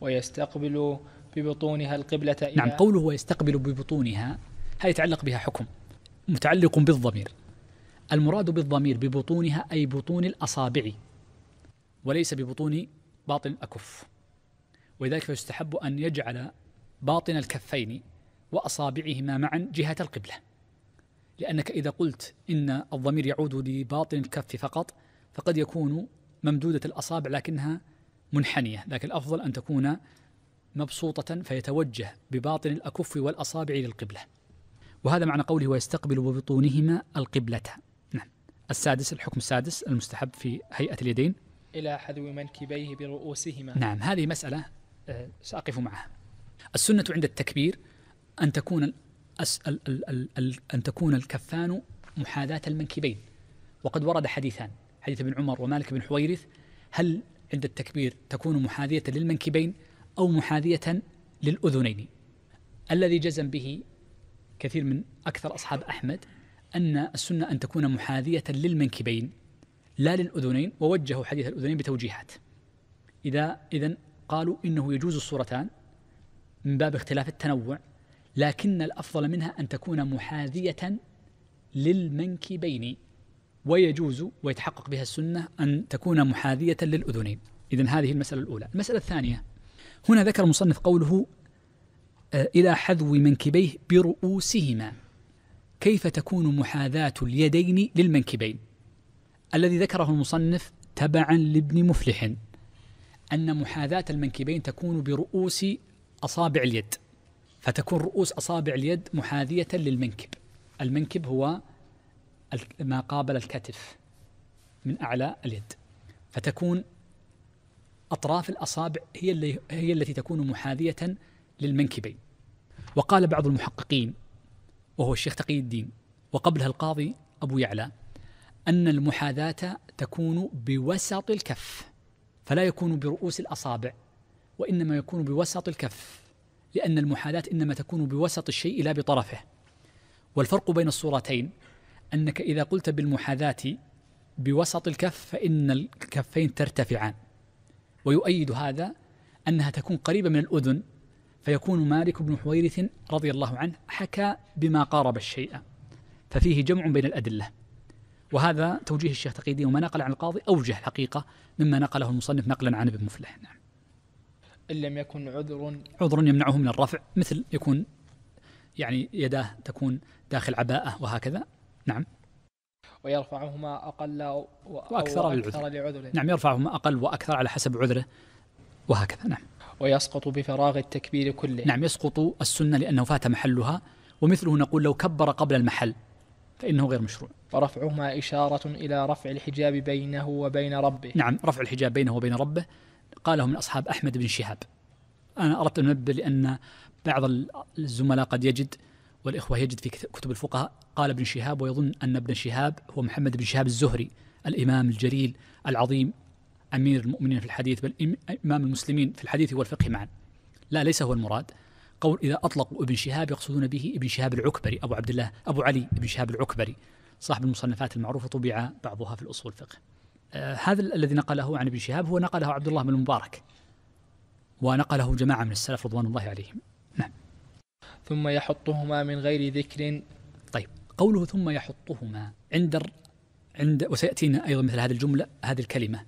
ويستقبل ببطونها القبلة إلى نعم قوله ويستقبل ببطونها هل يتعلق بها حكم متعلق بالضمير المراد بالضمير ببطونها أي بطون الأصابع وليس ببطون باطن الأكف ولذلك فيستحب أن يجعل باطن الكفين وأصابعهما معا جهة القبلة لأنك إذا قلت إن الضمير يعود لباطن الكف فقط فقد يكون ممدودة الأصابع لكنها منحنية لكن الأفضل أن تكون مبسوطة فيتوجه بباطن الأكف والأصابع للقبلة وهذا معنى قوله ويستقبل ببطونهما القبلة نعم السادس الحكم السادس المستحب في هيئة اليدين إلى حذو منكبيه برؤوسهما نعم هذه مسألة آه، سأقف معها السنة عند التكبير أن تكون أن تكون الكفان محاذاة المنكبين وقد ورد حديثان حديث ابن عمر ومالك بن حويرث هل عند التكبير تكون محاذية للمنكبين أو محاذية للأذنين الذي جزم به كثير من أكثر أصحاب أحمد أن السنة أن تكون محاذية للمنكبين لا للأذنين ووجهوا حديث الأذنين بتوجيهات إذا إذا قالوا إنه يجوز الصورتان من باب اختلاف التنوع لكن الافضل منها ان تكون محاذيه للمنكبين ويجوز ويتحقق بها السنه ان تكون محاذيه للاذنين اذا هذه المساله الاولى المساله الثانيه هنا ذكر المصنف قوله آه، الى حذو منكبيه برؤوسهما كيف تكون محاذاه اليدين للمنكبين الذي ذكره المصنف تبعا لابن مفلح ان محاذاه المنكبين تكون برؤوس أصابع اليد فتكون رؤوس أصابع اليد محاذية للمنكب المنكب هو ما قابل الكتف من أعلى اليد فتكون أطراف الأصابع هي, اللي هي التي تكون محاذية للمنكبين وقال بعض المحققين وهو الشيخ تقي الدين وقبلها القاضي أبو يعلى أن المحاذاة تكون بوسط الكف فلا يكون برؤوس الأصابع وإنما يكون بوسط الكف لأن المحالات إنما تكون بوسط الشيء لا بطرفه والفرق بين الصورتين أنك إذا قلت بالمحاذاة بوسط الكف فإن الكفين ترتفعان ويؤيد هذا أنها تكون قريبة من الأذن فيكون مالك بن حويرث رضي الله عنه حكى بما قارب الشيء ففيه جمع بين الأدلة وهذا توجيه الشيخ تقيدي وما نقل عن القاضي أوجه حقيقة مما نقله المصنف نقلا عن ابن مفلح نعم إن لم يكن عذر عذر يمنعه من الرفع مثل يكون يعني يداه تكون داخل عباءة وهكذا نعم ويرفعهما أقل وأكثر, وأكثر لعذره نعم يرفعهما أقل وأكثر على حسب عذره وهكذا نعم ويسقط بفراغ التكبير كله نعم يسقط السنة لأنه فات محلها ومثله نقول لو كبر قبل المحل فإنه غير مشروع ورفعهما إشارة إلى رفع الحجاب بينه وبين ربه نعم رفع الحجاب بينه وبين ربه قاله من أصحاب أحمد بن شهاب أنا أردت أن أنبه لأن بعض الزملاء قد يجد والإخوة يجد في كتب الفقهاء قال ابن شهاب ويظن أن ابن شهاب هو محمد بن شهاب الزهري الإمام الجليل العظيم أمير المؤمنين في الحديث بل إمام المسلمين في الحديث والفقه معا لا ليس هو المراد قول إذا أطلقوا ابن شهاب يقصدون به ابن شهاب العكبري أبو عبد الله أبو علي ابن شهاب العكبري صاحب المصنفات المعروفة طبع بعضها في الأصول الفقه هذا الذي نقله عن ابن شهاب هو نقله عبد الله بن المبارك ونقله جماعة من السلف رضوان الله عليهم نعم ثم يحطهما من غير ذكر طيب قوله ثم يحطهما عند عند وسيأتينا أيضا مثل هذه الجملة هذه الكلمة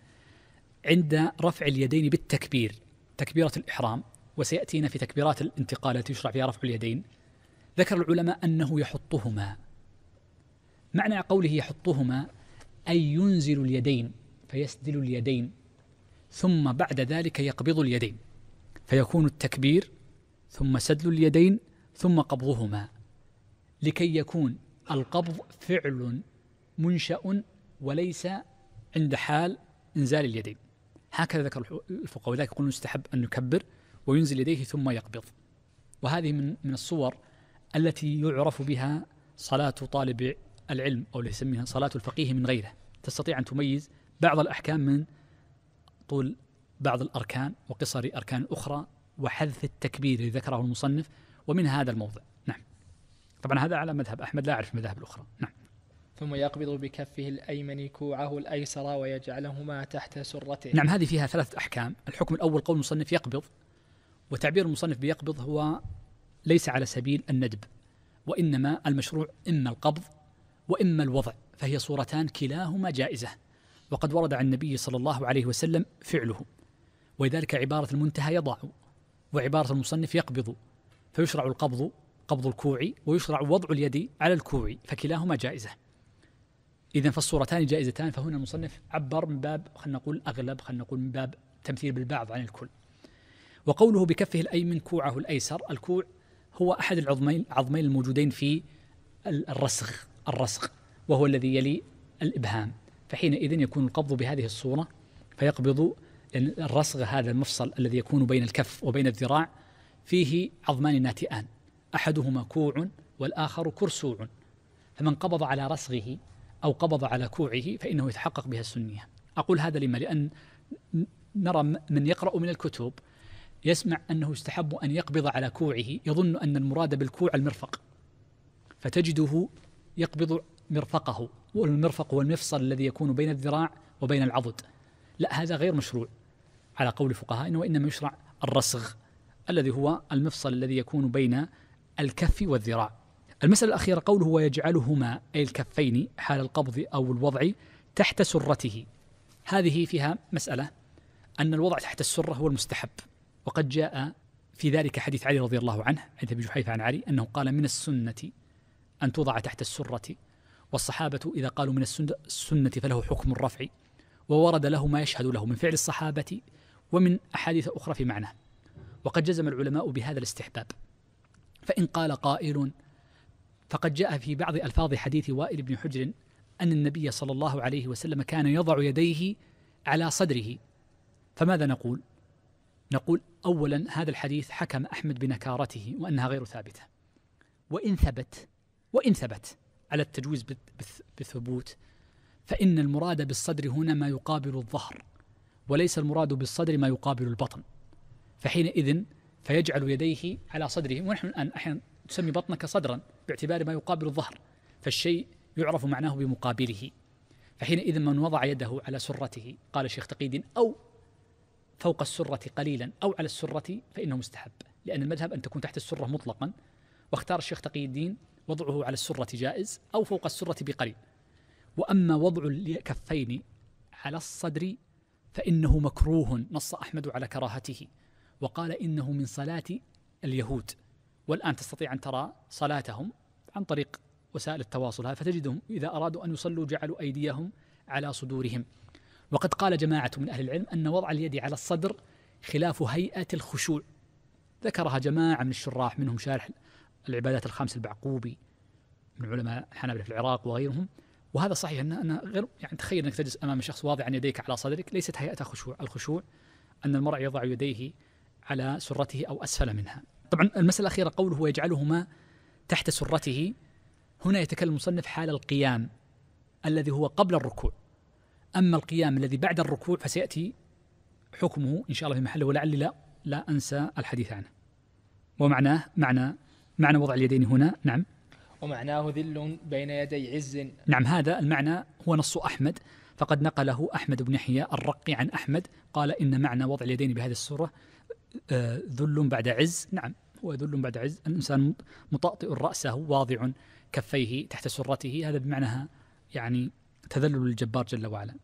عند رفع اليدين بالتكبير تكبيرة الإحرام وسيأتينا في تكبيرات الانتقال التي يشرع فيها رفع اليدين ذكر العلماء أنه يحطهما معنى قوله يحطهما أن ينزل اليدين فيسدل اليدين ثم بعد ذلك يقبض اليدين فيكون التكبير ثم سدل اليدين ثم قبضهما لكي يكون القبض فعل منشأ وليس عند حال انزال اليدين هكذا ذكر الفقهاء ولذلك يقولون يستحب ان يكبر وينزل يديه ثم يقبض وهذه من من الصور التي يعرف بها صلاة طالب العلم او اللي يسميها صلاة الفقيه من غيره تستطيع أن تميز بعض الأحكام من طول بعض الأركان وقصر أركان أخرى وحذف التكبير الذي ذكره المصنف ومن هذا الموضع نعم طبعا هذا على مذهب أحمد لا أعرف المذاهب الأخرى نعم ثم يقبض بكفه الأيمن كوعه الأيسر ويجعلهما تحت سرته نعم هذه فيها ثلاثة أحكام الحكم الأول قول المصنف يقبض وتعبير المصنف بيقبض هو ليس على سبيل الندب وإنما المشروع إما القبض وإما الوضع فهي صورتان كلاهما جائزة وقد ورد عن النبي صلى الله عليه وسلم فعله ولذلك عبارة المنتهى يضع وعبارة المصنف يقبض فيشرع القبض قبض الكوع ويشرع وضع اليد على الكوع فكلاهما جائزة إذا فالصورتان جائزتان فهنا المصنف عبر من باب خلينا نقول أغلب خلينا نقول من باب تمثيل بالبعض عن الكل وقوله بكفه الأيمن كوعه الأيسر الكوع هو أحد العظمين العظمين الموجودين في الرسخ الرسخ وهو الذي يلي الإبهام فحينئذ يكون القبض بهذه الصورة فيقبض الرسغ هذا المفصل الذي يكون بين الكف وبين الذراع فيه عظمان ناتئان أحدهما كوع والآخر كرسوع فمن قبض على رسغه أو قبض على كوعه فإنه يتحقق بها السنية أقول هذا لما لأن نرى من يقرأ من الكتب يسمع أنه يستحب أن يقبض على كوعه يظن أن المراد بالكوع المرفق فتجده يقبض مرفقه والمرفق هو المفصل الذي يكون بين الذراع وبين العضد لا هذا غير مشروع على قول الفقهاء إنه وإنما يشرع الرسغ الذي هو المفصل الذي يكون بين الكف والذراع المسألة الأخيرة قوله ويجعلهما أي الكفين حال القبض أو الوضع تحت سرته هذه فيها مسألة أن الوضع تحت السرة هو المستحب وقد جاء في ذلك حديث علي رضي الله عنه حديث أبي جحيفة عن علي أنه قال من السنة أن توضع تحت السرة والصحابة إذا قالوا من السنة فله حكم الرفع وورد له ما يشهد له من فعل الصحابة ومن أحاديث أخرى في معناه وقد جزم العلماء بهذا الاستحباب فإن قال قائل فقد جاء في بعض ألفاظ حديث وائل بن حجر أن النبي صلى الله عليه وسلم كان يضع يديه على صدره فماذا نقول؟ نقول أولا هذا الحديث حكم أحمد بنكارته وأنها غير ثابتة وإن ثبت وإن ثبت على التجويز بالثبوت فإن المراد بالصدر هنا ما يقابل الظهر وليس المراد بالصدر ما يقابل البطن فحينئذ فيجعل يديه على صدره ونحن الآن أحيانا تسمي بطنك صدرا باعتبار ما يقابل الظهر فالشيء يعرف معناه بمقابله فحينئذ من وضع يده على سرته قال شيخ تقي الدين أو فوق السرة قليلا أو على السرة فإنه مستحب لأن المذهب أن تكون تحت السرة مطلقا واختار الشيخ تقي الدين وضعه على السرة جائز أو فوق السرة بقليل وأما وضع الكفين على الصدر فإنه مكروه نص أحمد على كراهته وقال إنه من صلاة اليهود والآن تستطيع أن ترى صلاتهم عن طريق وسائل التواصل هذا فتجدهم إذا أرادوا أن يصلوا جعلوا أيديهم على صدورهم وقد قال جماعة من أهل العلم أن وضع اليد على الصدر خلاف هيئة الخشوع ذكرها جماعة من الشراح منهم شارح العبادات الخمس البعقوبي من علماء الحنابله في العراق وغيرهم وهذا صحيح ان انا غير يعني تخيل انك تجلس امام شخص واضع عن يديك على صدرك ليست هيئتها خشوع، الخشوع ان المرء يضع يديه على سرته او اسفل منها. طبعا المساله الاخيره قوله ويجعلهما تحت سرته هنا يتكلم المصنف حال القيام الذي هو قبل الركوع. اما القيام الذي بعد الركوع فسياتي حكمه ان شاء الله في محله ولعلي لا لا انسى الحديث عنه. ومعناه معنى معنى وضع اليدين هنا نعم ومعناه ذل بين يدي عز نعم هذا المعنى هو نص أحمد فقد نقله أحمد بن يحيى الرقي عن أحمد قال إن معنى وضع اليدين بهذه السورة آه، ذل بعد عز نعم هو ذل بعد عز الإنسان مطأطئ رأسه واضع كفيه تحت سرته هذا بمعنى يعني تذلل الجبار جل وعلا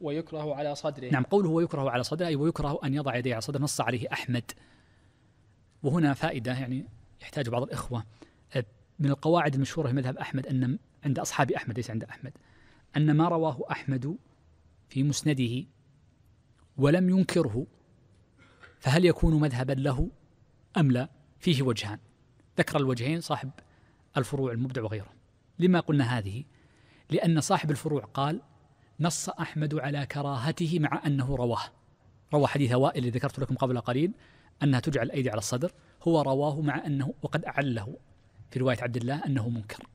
ويكره على صدره نعم قوله ويكره على صدره أي ويكره أن يضع يديه على صدره نص عليه أحمد وهنا فائدة يعني يحتاج بعض الإخوة أه، من القواعد المشهورة في مذهب أحمد أن عند أصحاب أحمد ليس عند أحمد أن ما رواه أحمد في مسنده ولم ينكره فهل يكون مذهبا له أم لا فيه وجهان ذكر الوجهين صاحب الفروع المبدع وغيره لما قلنا هذه لأن صاحب الفروع قال نص أحمد على كراهته مع أنه رواه روى حديث وائل اللي ذكرت لكم قبل قليل أنها تجعل الأيدي على الصدر هو رواه مع أنه وقد أعله في رواية عبد الله أنه منكر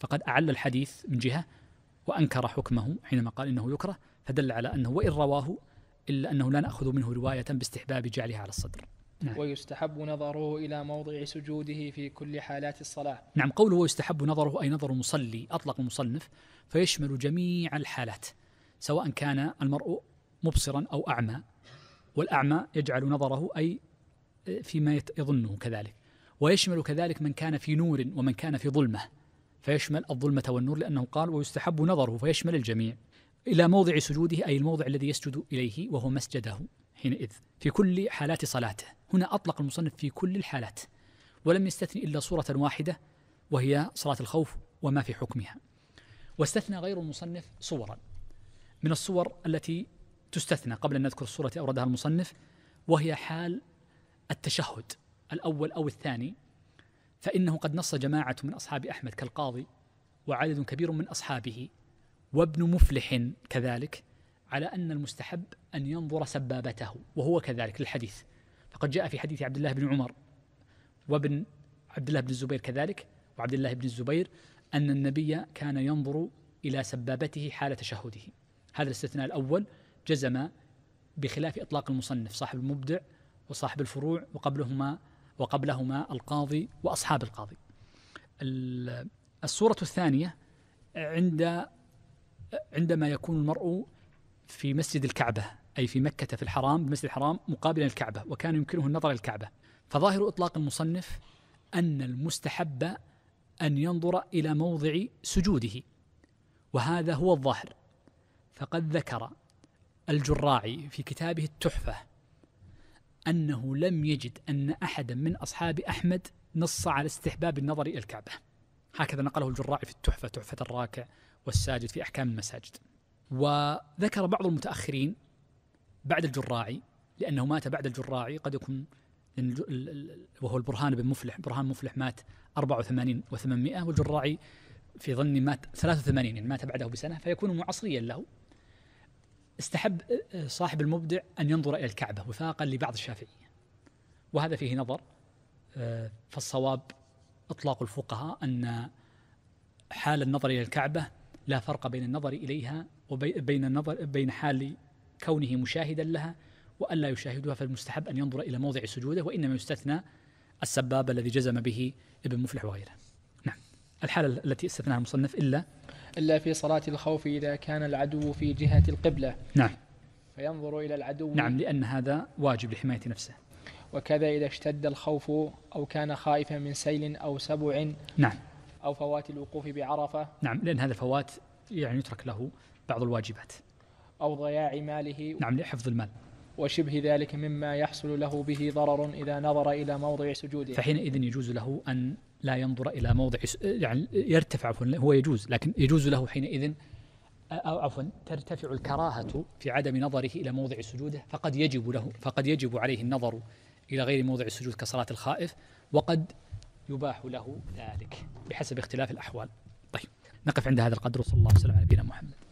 فقد أعل الحديث من جهة وأنكر حكمه حينما قال إنه يكره فدل على أنه وإن رواه إلا أنه لا نأخذ منه رواية باستحباب جعلها على الصدر نعم. ويستحب نظره إلى موضع سجوده في كل حالات الصلاة نعم قوله ويستحب نظره أي نظر المصلي أطلق المصنف فيشمل جميع الحالات سواء كان المرء مبصرا أو أعمى والأعمى يجعل نظره أي فيما يظنه كذلك ويشمل كذلك من كان في نور ومن كان في ظلمه فيشمل الظلمه والنور لانه قال ويستحب نظره فيشمل الجميع الى موضع سجوده اي الموضع الذي يسجد اليه وهو مسجده حينئذ في كل حالات صلاته هنا اطلق المصنف في كل الحالات ولم يستثني الا صوره واحده وهي صلاه الخوف وما في حكمها واستثنى غير المصنف صورا من الصور التي تستثنى قبل ان نذكر الصوره اوردها المصنف وهي حال التشهد الأول أو الثاني فإنه قد نص جماعة من أصحاب أحمد كالقاضي وعدد كبير من أصحابه وابن مفلح كذلك على أن المستحب أن ينظر سبابته وهو كذلك للحديث فقد جاء في حديث عبد الله بن عمر وابن عبد الله بن الزبير كذلك وعبد الله بن الزبير أن النبي كان ينظر إلى سبابته حال تشهده هذا الاستثناء الأول جزم بخلاف إطلاق المصنف صاحب المبدع وصاحب الفروع وقبلهما وقبلهما القاضي وأصحاب القاضي الصورة الثانية عند عندما يكون المرء في مسجد الكعبة أي في مكة في الحرام بمسجد الحرام مقابلا الكعبة وكان يمكنه النظر الى الكعبة فظاهر إطلاق المصنف أن المستحب أن ينظر إلى موضع سجوده وهذا هو الظاهر فقد ذكر الجراعي في كتابه التحفة أنه لم يجد أن أحدا من أصحاب أحمد نص على استحباب النظر إلى الكعبة هكذا نقله الجراعي في التحفة تحفة الراكع والساجد في أحكام المساجد وذكر بعض المتأخرين بعد الجراعي لأنه مات بعد الجراعي قد يكون وهو البرهان بن مفلح برهان مفلح مات 84 و800 والجراعي في ظني مات 83 يعني مات بعده بسنة فيكون معصريا له استحب آه، آه، صاحب المبدع أن ينظر إلى الكعبة وفاقا لبعض الشافعية وهذا فيه نظر آه، فالصواب إطلاق الفقهاء أن حال النظر إلى الكعبة لا فرق بين النظر إليها وبين النظر بين حال كونه مشاهدا لها وألا يشاهدها فالمستحب أن ينظر إلى موضع سجوده وإنما يستثنى السباب الذي جزم به ابن مفلح وغيره نعم الحالة التي استثناها المصنف إلا إلا في صلاة الخوف إذا كان العدو في جهة القبلة نعم فينظر إلى العدو نعم لأن هذا واجب لحماية نفسه وكذا إذا اشتد الخوف أو كان خائفا من سيل أو سبع نعم أو فوات الوقوف بعرفة نعم لأن هذا الفوات يعني يترك له بعض الواجبات أو ضياع ماله نعم لحفظ المال وشبه ذلك مما يحصل له به ضرر إذا نظر إلى موضع سجوده فحينئذ يجوز له أن لا ينظر الى موضع يعني يرتفع عفوا هو يجوز لكن يجوز له حينئذ أو عفوا ترتفع الكراهة في عدم نظره إلى موضع سجوده فقد يجب له فقد يجب عليه النظر إلى غير موضع السجود كصلاة الخائف وقد يباح له ذلك بحسب اختلاف الأحوال طيب نقف عند هذا القدر صلى الله وسلم على نبينا محمد